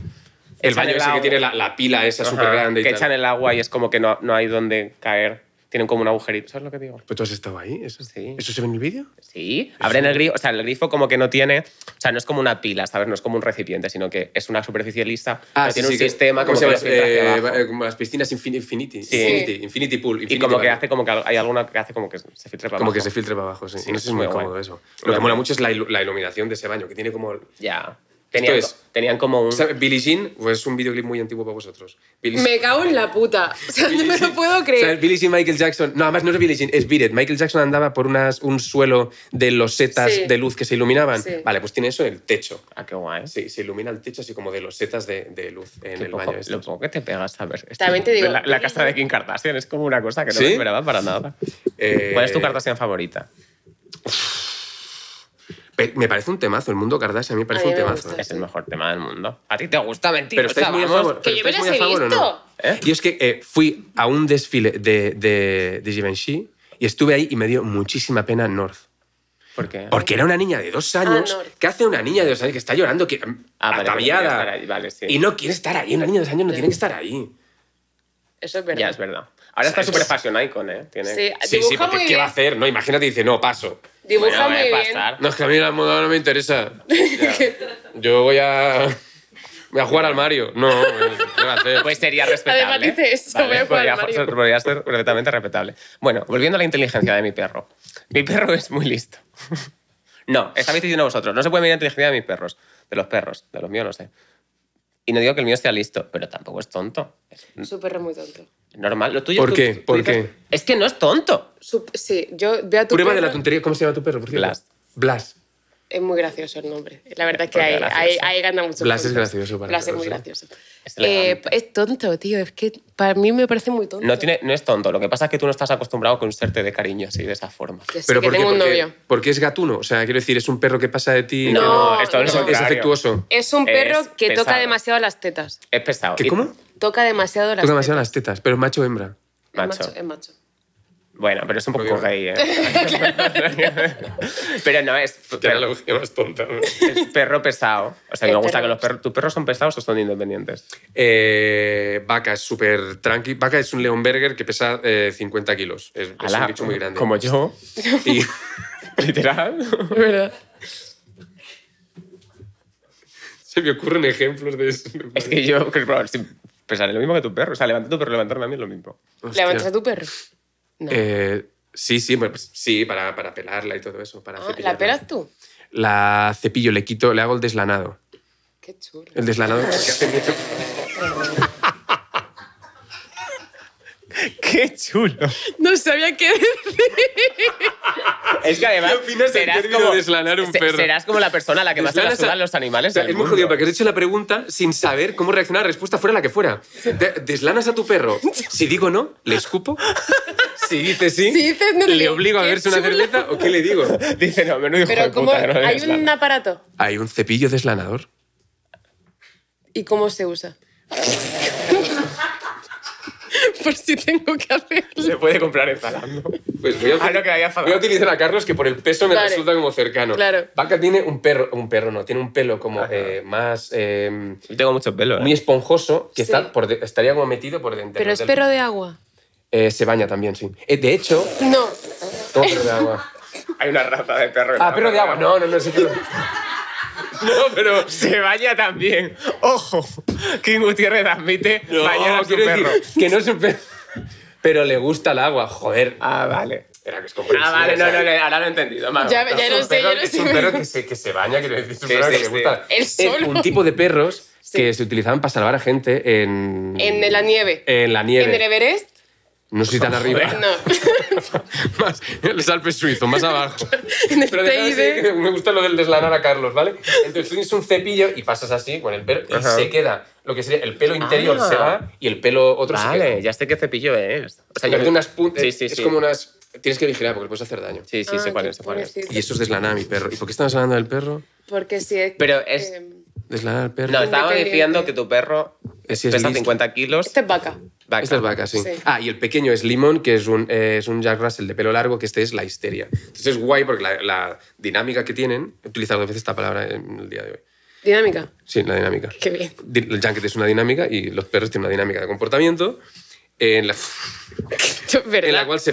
El baño ese que tiene la, pila esa súper grande Que echan el agua y es como que no, no hay donde caer tienen como un agujerito, ¿sabes lo que digo? ¿Pero tú has estado ahí. ¿Eso, sí. ¿Eso se ve en el vídeo? Sí, abren el grifo, o sea, el grifo como que no tiene, o sea, no es como una pila, ¿sabes? No es como un recipiente, sino que es una superficie lista, ah, sí, tiene un sistema como, se llama, eh, eh, como las piscinas infinity, sí. infinity, pool. y como que hace como que hay alguna que hace como que se filtre para abajo. Como que se filtre para abajo, sí. no es muy cómodo eso. Lo que mola mucho es la, iluminación de ese baño, que tiene como... Ya. Tenían, tenían como un... ¿sabes? Billie Jean pues es un videoclip muy antiguo para vosotros. Me cago en la puta. O sea, no me lo puedo creer. ¿Sabes? creer. Billie Jean, Michael Jackson. No, además no es Billie Jean, es Beat It. Michael Jackson andaba por unas, un suelo de losetas de luz que se iluminaban. Vale, pues tiene eso en el techo. Ah, qué guay. Sí, se ilumina el techo así como de losetas de, de luz en el baño. Este. lo pongo que te pegas a ver. También te digo, La, casa de Kim Kardashian es como una cosa que no ¿Sí? me esperaba para nada. Eh, ¿Cuál es tu Kardashian favorita? Me parece un temazo, el mundo Kardashian a mí me parece un temazo. es el mejor tema del mundo. ¿A ti te gusta mentir? Pero estáis muy a favor. Que yo me muy he favor, No? ¿Eh? es que eh, fui a un desfile de, de, de Givenchy y estuve ahí y me dio muchísima pena North. ¿Por qué? Porque era una niña de dos ah, años. que ¿Qué hace una niña de dos años que está llorando, que, mm, ah, ataviada? Y no quiere estar ahí. Una niña de dos años no tiene que estar ahí. Eso es verdad. Ya es verdad. Ahora está súper fashion icon, ¿eh? Tiene... Sí, sí, porque ¿qué va a hacer? No, imagínate, dice, no, paso. Dibuja muy No, es que a mí la moda no me interesa. Yo voy a... Voy a jugar al Mario. No, eh, ¿qué va a hacer? Pues sería respetable. Además dice eso, voy a jugar al Mario. Podría ser perfectamente respetable. Bueno, volviendo a la inteligencia de mi perro. Mi perro es muy listo. No, estáis diciendo vosotros. No se puede medir la inteligencia de mis perros. De los perros. De los míos no sé. Y no digo que el mío sea listo, pero tampoco es tonto. Súper muy tonto normal. Lo tuyo ¿Por es qué? Es que no es tonto. sí, yo veo tu Prueba de la tontería. ¿Cómo se llama tu perro? Blas. Blas es muy gracioso el nombre. La verdad es que ahí, gana mucho. Blas es gracioso para es muy ¿eh? gracioso. Eh, tonto, tío. Es que para mí me parece muy tonto. No, tiene, no es tonto. Lo que pasa es que tú no estás acostumbrado a serte de cariño así, de esta forma. sí, Pero porque, tengo es gatuno. O sea, quiero decir, es un perro que pasa de ti. No, es, afectuoso. Es un perro que toca demasiado las tetas. Es pesado. ¿Qué, ¿Cómo? Toca demasiado las toca tetas. demasiado las tetas, pero es macho o hembra. macho. Es macho. Bueno, pero es un poco gay, ¿eh? pero no, es... la analogía más tonta. Es perro pesado. O sea, me gusta que los perros... ¿Tus perros son pesados o son independientes? Eh, vaca es súper tranqui. Vaca es un león que pesa 50 eh, kilos. Es, un bicho muy grande. Como yo. Y... Literal. Es verdad. Se me ocurren ejemplos de eso. Es que yo... Pesaré lo mismo que tu perro. O sea, levantar tu perro, levantarme a mí es lo mismo. ¿Levantas a tu perro? Eh, sí, sí, pues sí, para, pelarla y todo eso. Ah, ¿La pelas tú? La cepillo, le quito, le hago el deslanado. Qué chulo. El deslanado. ¡Qué chulo! No sabía qué decir. Es que además. serás como, la persona a la que más se la los animales. es muy jodido porque has hecho la pregunta sin saber cómo reaccionar respuesta fuera la que fuera. deslanas a tu perro. Si digo no, le escupo. Si dices sí, ¿le obligo a verse una cerveza o qué le digo? Dice, no, menudo hijo Pero como hay un aparato. Hay un cepillo deslanador. ¿Y cómo se usa? por si tengo que hacerlo. Se puede comprar en Zalando. Pues ah, voy a, utilizar a Carlos, que por el peso me resulta como cercano. Claro. Vaca tiene un perro, un perro no, tiene un pelo como eh, más... Eh, Yo tengo mucho pelo. ¿eh? Muy esponjoso, que está estaría como metido por dentro. Pero es perro de agua. Eh, se baña también, sí. de hecho... No. perro de agua? Hay una raza de perro. Ah, perro de agua. No, no, no, el perro. No, pero se baña también. ¡Ojo! King Gutiérrez admite bañar a su perro. que no es un perro. Pero le gusta el agua, joder. Ah, vale. Era que es perro. Ah, vale, no, no, ahora lo he entendido. Ya, ya lo sé, ya lo sé. Es un perro que se, que se baña, es perro que le gusta. es eh, un tipo de perros que se utilizaban para salvar a gente en... En la nieve. En la nieve. En el Everest no sé si tan arriba. más el salpe suizo, más abajo. Pero de me gusta lo del deslanar a Carlos, ¿vale? Entonces tienes un cepillo y pasas así con el pelo se queda lo que sería el pelo interior se va ah. y el pelo otro se queda. Vale, ya sé qué cepillo es. O sea, yo unas puntas. Sí, sí, es como unas. Tienes que vigilar porque puedes hacer daño. Sí, sí, se ah, pone Y eso es deslanar a mi perro. ¿Y por qué estamos hablando del perro? Porque sí. Si eh, es... Pero es al perro? No, estaba diciendo que tu perro pesa 50 kilos. Este es vaca. Este es vaca, sí. Ah, y el pequeño es Limón, que es un, eh, es un Jack Russell de pelo largo, que este es la histeria. Entonces es guay porque la, dinámica que tienen, he utilizado dos veces esta palabra en el día de hoy. Dinámica. Sí, la dinámica. Qué bien. El Junket es una dinámica y los perros tienen una dinámica de comportamiento en la, la cual se,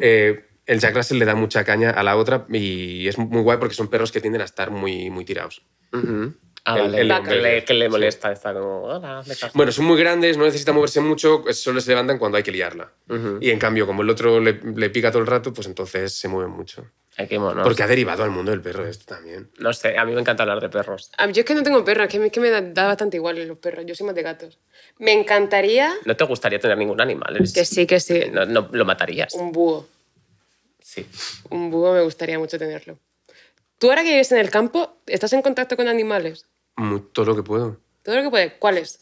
eh, el Jack Russell le da mucha caña a la otra y es muy guay porque son perros que tienden a estar muy, muy tirados. Ajá. Ah, que, le, molesta, está como, Bueno, son muy grandes, no necesita moverse mucho, solo se levantan cuando hay que liarla. Y en cambio, como el otro le, pica todo el rato, pues entonces se mueven mucho. qué Porque ha derivado al mundo del perro esto también. No sé, a mí me encanta hablar de perros. Yo es que no tengo perros, es que me da, bastante igual los perros, yo soy más de gatos. Me encantaría... ¿No te gustaría tener ningún animal? ¿eh? Que sí, que sí. lo matarías. Un búho. Sí. Un búho me gustaría mucho tenerlo. Tú ahora que vives en el campo, ¿estás en contacto con animales? todo lo que puedo. Todo lo que puede. ¿Cuáles?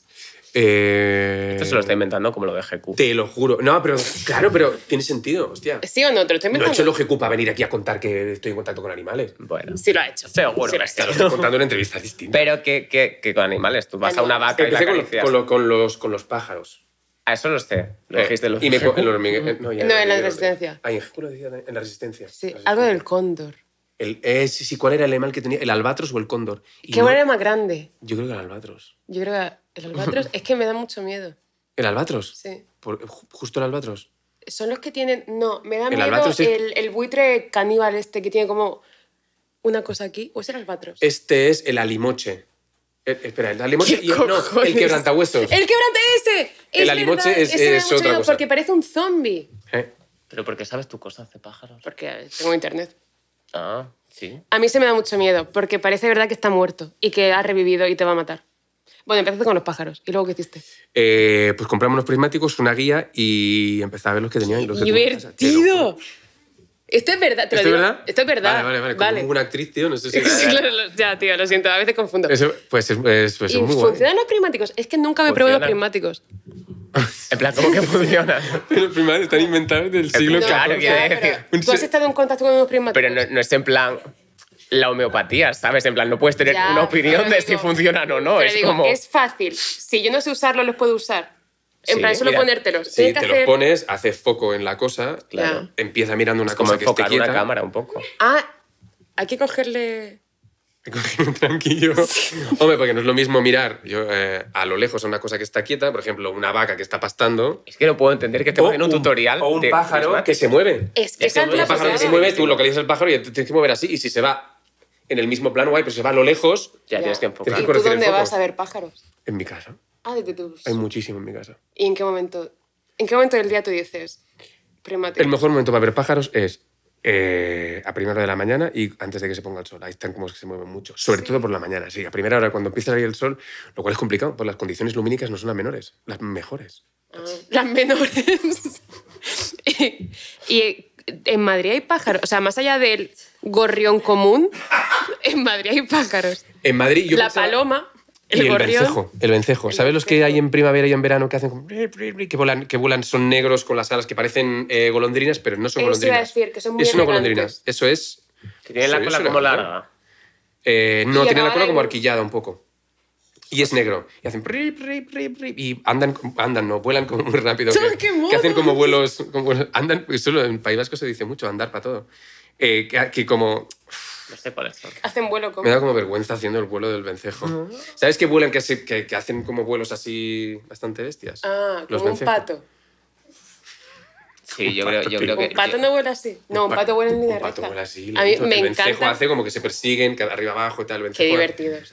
Eh... Esto se lo está inventando como lo de GQ. Te lo juro. No, pero claro, pero tiene sentido, hostia. Sí o no, te lo estoy inventando. No he hecho lo GQ para venir aquí a contar que estoy en contacto con animales. Bueno. Sí lo ha hecho. Seguro. Sí lo, ha lo estoy contando en entrevistas distintas. Pero que, que, que, con animales. Tú vas a una vaca y la acaricias. Con, con, los, con los pájaros. a eso lo sé. Lo eh, dijiste los y me, en los hormigueros. No, en, la resistencia. ah en GQ lo decía en la resistencia. Sí, algo del cóndor. Eh, ¿Cuál era el animal que tenía? ¿El albatros o el cóndor? Y ¿Qué era más grande? Yo creo que el albatros. Yo creo que el albatros es que me da mucho miedo. ¿El albatros? Sí. ¿Justo el albatros? Son los que tienen... No, me da miedo el, el buitre caníbal este que tiene como una cosa aquí. ¿O es el albatros? Este es el alimoche. Eh, espera, el alimoche y el, no, el quebrantahuesos. ¡El quebrante ese! el alimoche es, Porque parece un zombie. Eh. ¿Pero porque sabes tú cosas de pájaros? Porque tengo internet. Ah, sí. A mí se me da mucho miedo, porque parece verdad que está muerto y que ha revivido y te va a matar. Bueno, empezaste con los pájaros. ¿Y luego qué hiciste? Eh, pues compramos unos prismáticos, una guía y empecé a ver los que tenía. Y los ¡Divertido! Esto es verdad, te lo ¿Esto digo. Es verdad? Esto es verdad. Vale, vale, vale. Como una actriz, tío, no sé si... ya, tío, lo siento, a veces confundo. pues es, pues, es y ¿Funcionan los prismáticos? Es que nunca me pruebo los prismáticos. En plan, ¿cómo que funciona? pero primero están inventados del siglo no, Claro, decir. Tú has estado en contacto con unos primates? Pero no, no es en plan la homeopatía, ¿sabes? En plan, no puedes tener una opinión de si funcionan o no. Es como... es fácil. Si yo no sé usarlo, los puedo usar. En plan, solo ponértelos. Si te los pones, haces foco en la cosa, Claro. empieza mirando una como cosa que esté enfocar una cámara un poco. Ah, hay que cogerle... tranquillo. Hombre, porque no es lo mismo mirar yo, eh, a lo lejos a una cosa que está quieta, por ejemplo, una vaca que está pastando. Es que no puedo entender que te ponen un, un tutorial. O un de pájaro que se mueve. Es que es un pájaro que se mueve, tú localizas el pájaro y te tienes que mover así. Y si se va en el mismo plano, guay, pero si se va a lo lejos, ya, tienes que enfocar. ¿Y tú dónde vas a ver pájaros? En mi casa. Ah, desde tus... Hay muchísimo en mi casa. ¿Y en qué momento? ¿En qué momento del día tú dices? El mejor momento para ver pájaros es eh, a primera hora de la mañana y antes de que se ponga el sol. Ahí están como que se mueven mucho, sobre todo por la mañana, sí. A primera hora, cuando empieza a salir el sol, lo cual es complicado, porque las condiciones lumínicas no son las menores, las mejores. Ah, las menores. y en Madrid hay pájaros, o sea, más allá del gorrión común, en Madrid hay pájaros. En Madrid yo La paloma. El, y el vencejo. El vencejo. ¿Sabes los que hay en primavera y en verano que hacen como... que vuelan, que vuelan son negros con las alas que parecen eh, golondrinas, pero no son golondrinas. Eso Es una golondrina. Eso es. la cola como larga. Eh, no, tiene la cola como arquillada un poco. Y es negro. Y hacen Y andan, andan, no, vuelan como muy rápido. Que, que hacen como vuelos, Andan, solo en País Vasco se dice mucho, andar para todo. Eh, que, como. No sé Hacen vuelo como. Me da como vergüenza haciendo el vuelo del vencejo. ¿Sabes que vuelan, que, que, hacen como vuelos así bastante bestias? Ah, Los como un pato. Sí, yo creo, yo creo, que. Un pato no vuela así. No, un, pato vuela en línea recta. Un pato vuela así. A mí me el vencejo hace como que se persiguen, que arriba abajo y tal. Vencejo, Qué divertidos.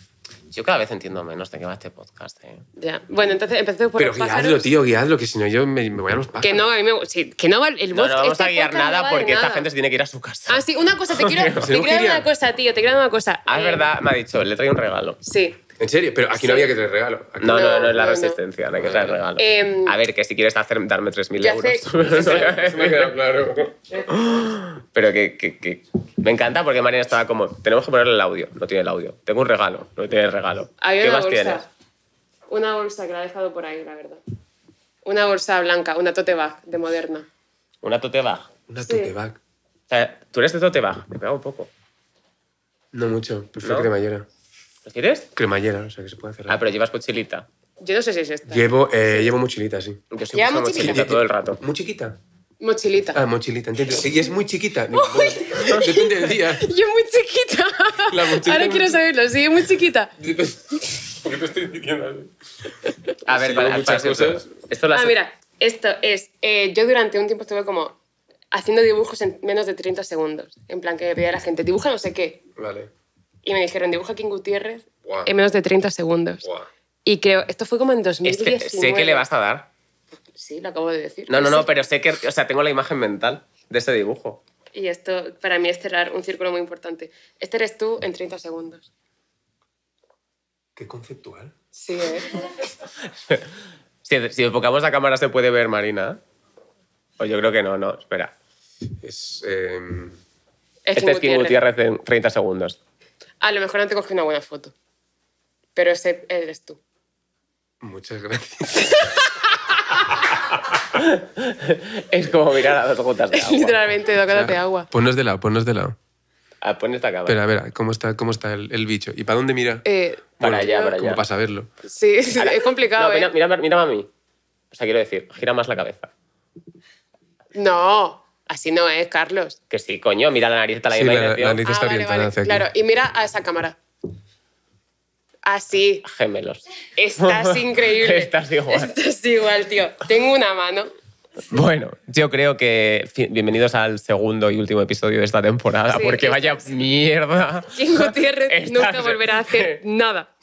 Yo cada vez entiendo menos de qué va este podcast. ¿eh? Ya. Bueno, entonces empecé por Pero guiadlo, tío, guiadlo, que si no yo me, voy a los pájaros. Que no, a mí me que no el No, no vamos a guiar nada porque esta gente se tiene que ir a su casa. Ah, sí, una cosa, te quiero, te quiero una cosa, tío, te quiero una cosa. Ah, es verdad, me ha dicho, le traigo un regalo. Sí. ¿En serio? Pero aquí no había que traer regalo. no, no, no, es la resistencia, no hay que traer regalo. Em, a ver, que si quieres hacer, darme 3.000 euros. Sé. claro. Pero que, Me encanta porque Marina estaba como, tenemos que ponerle el audio, no tiene el audio. Tengo un regalo, no tiene el regalo. ¿Qué más tienes? Una bolsa que la he dejado por ahí, la verdad. Una bolsa blanca, una tote bag de Moderna. ¿Una tote bag? Una tote bag. O sea, ¿Tú eres de tote bag? Me pega un poco. No mucho, prefiero cremallera. ¿Lo quieres? Cremallera, o sea que se puede cerrar. Ah, pero llevas mochilita. Yo no sé si es esta. Llevo, eh, llevo mochilita, sí. Yo mochilita? todo el rato. ¿Muy chiquita? Mochilita. Ah, mochilita, entiendo. Y es muy chiquita. Yo te entendía. día. Yo muy chiquita. La mochilita Ahora quiero saberlo, sí, muy chiquita. te estoy diciendo A ver, para, muchas cosas. Esto ah, mira, esto es. Eh, yo durante un tiempo estuve como haciendo dibujos en menos de 30 segundos. En plan, que pedía a la gente, dibuja no sé qué. Vale y me dijeron, dibuja King Gutiérrez en menos de 30 segundos. Y creo, esto fue como en 2019. sé que le vas a dar. Sí, lo acabo de decir. No, no, no, pero sé que, o sea, tengo la imagen mental de ese dibujo. Y esto, para mí, es cerrar un círculo muy importante. Este eres tú en 30 segundos. Qué conceptual. Sí, ¿eh? si, enfocamos la cámara, ¿se puede ver Marina? O yo creo que no, no, espera. Es. Em, este es King Gutiérrez en 30 segundos a lo mejor no te cogí una buena foto. Pero ese eres tú. Muchas gracias. es como mirar a dos gotas de agua. Literalmente, dos gotas de agua. Ponnos de lado, ponnos de lado. Ah, pon esta cámara. Espera, a ver, ¿cómo está, cómo está el, bicho? ¿Y para dónde mira? Eh, bueno, para allá, para allá. Como para saberlo. Sí, sí, es complicado, eh. mira, mira a mí. O sea, quiero decir, gira más la cabeza. No. Así no es, Carlos. Que sí, coño, mira la nariz está la sí, la, nariz está ah, Claro, y mira a esa cámara. Así. Gemelos. Estás increíble. Estás igual. Estás igual, tío. Tengo una mano bueno, yo creo que bienvenidos al segundo y último episodio de esta temporada, porque vaya mierda. King Gutiérrez nunca volverá a hacer nada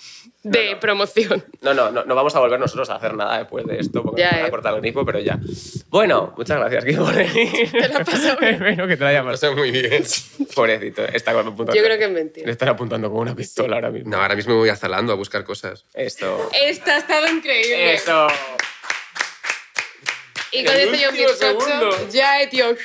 de promoción. No, no, no, vamos a volver nosotros a hacer nada después de esto, porque ya, no eh. el tipo, pero ya. Bueno, muchas gracias, Guido, por venir. Te lo bien. que te la haya pasado muy bien. Pobrecito, eh, está apuntando. Yo creo que es mentira. Le están apuntando con una pistola ahora mismo. No, ahora mismo me voy a Zalando a buscar cosas. Esto. Esto ha estado increíble. Esto. Y con este yo mi ya eh,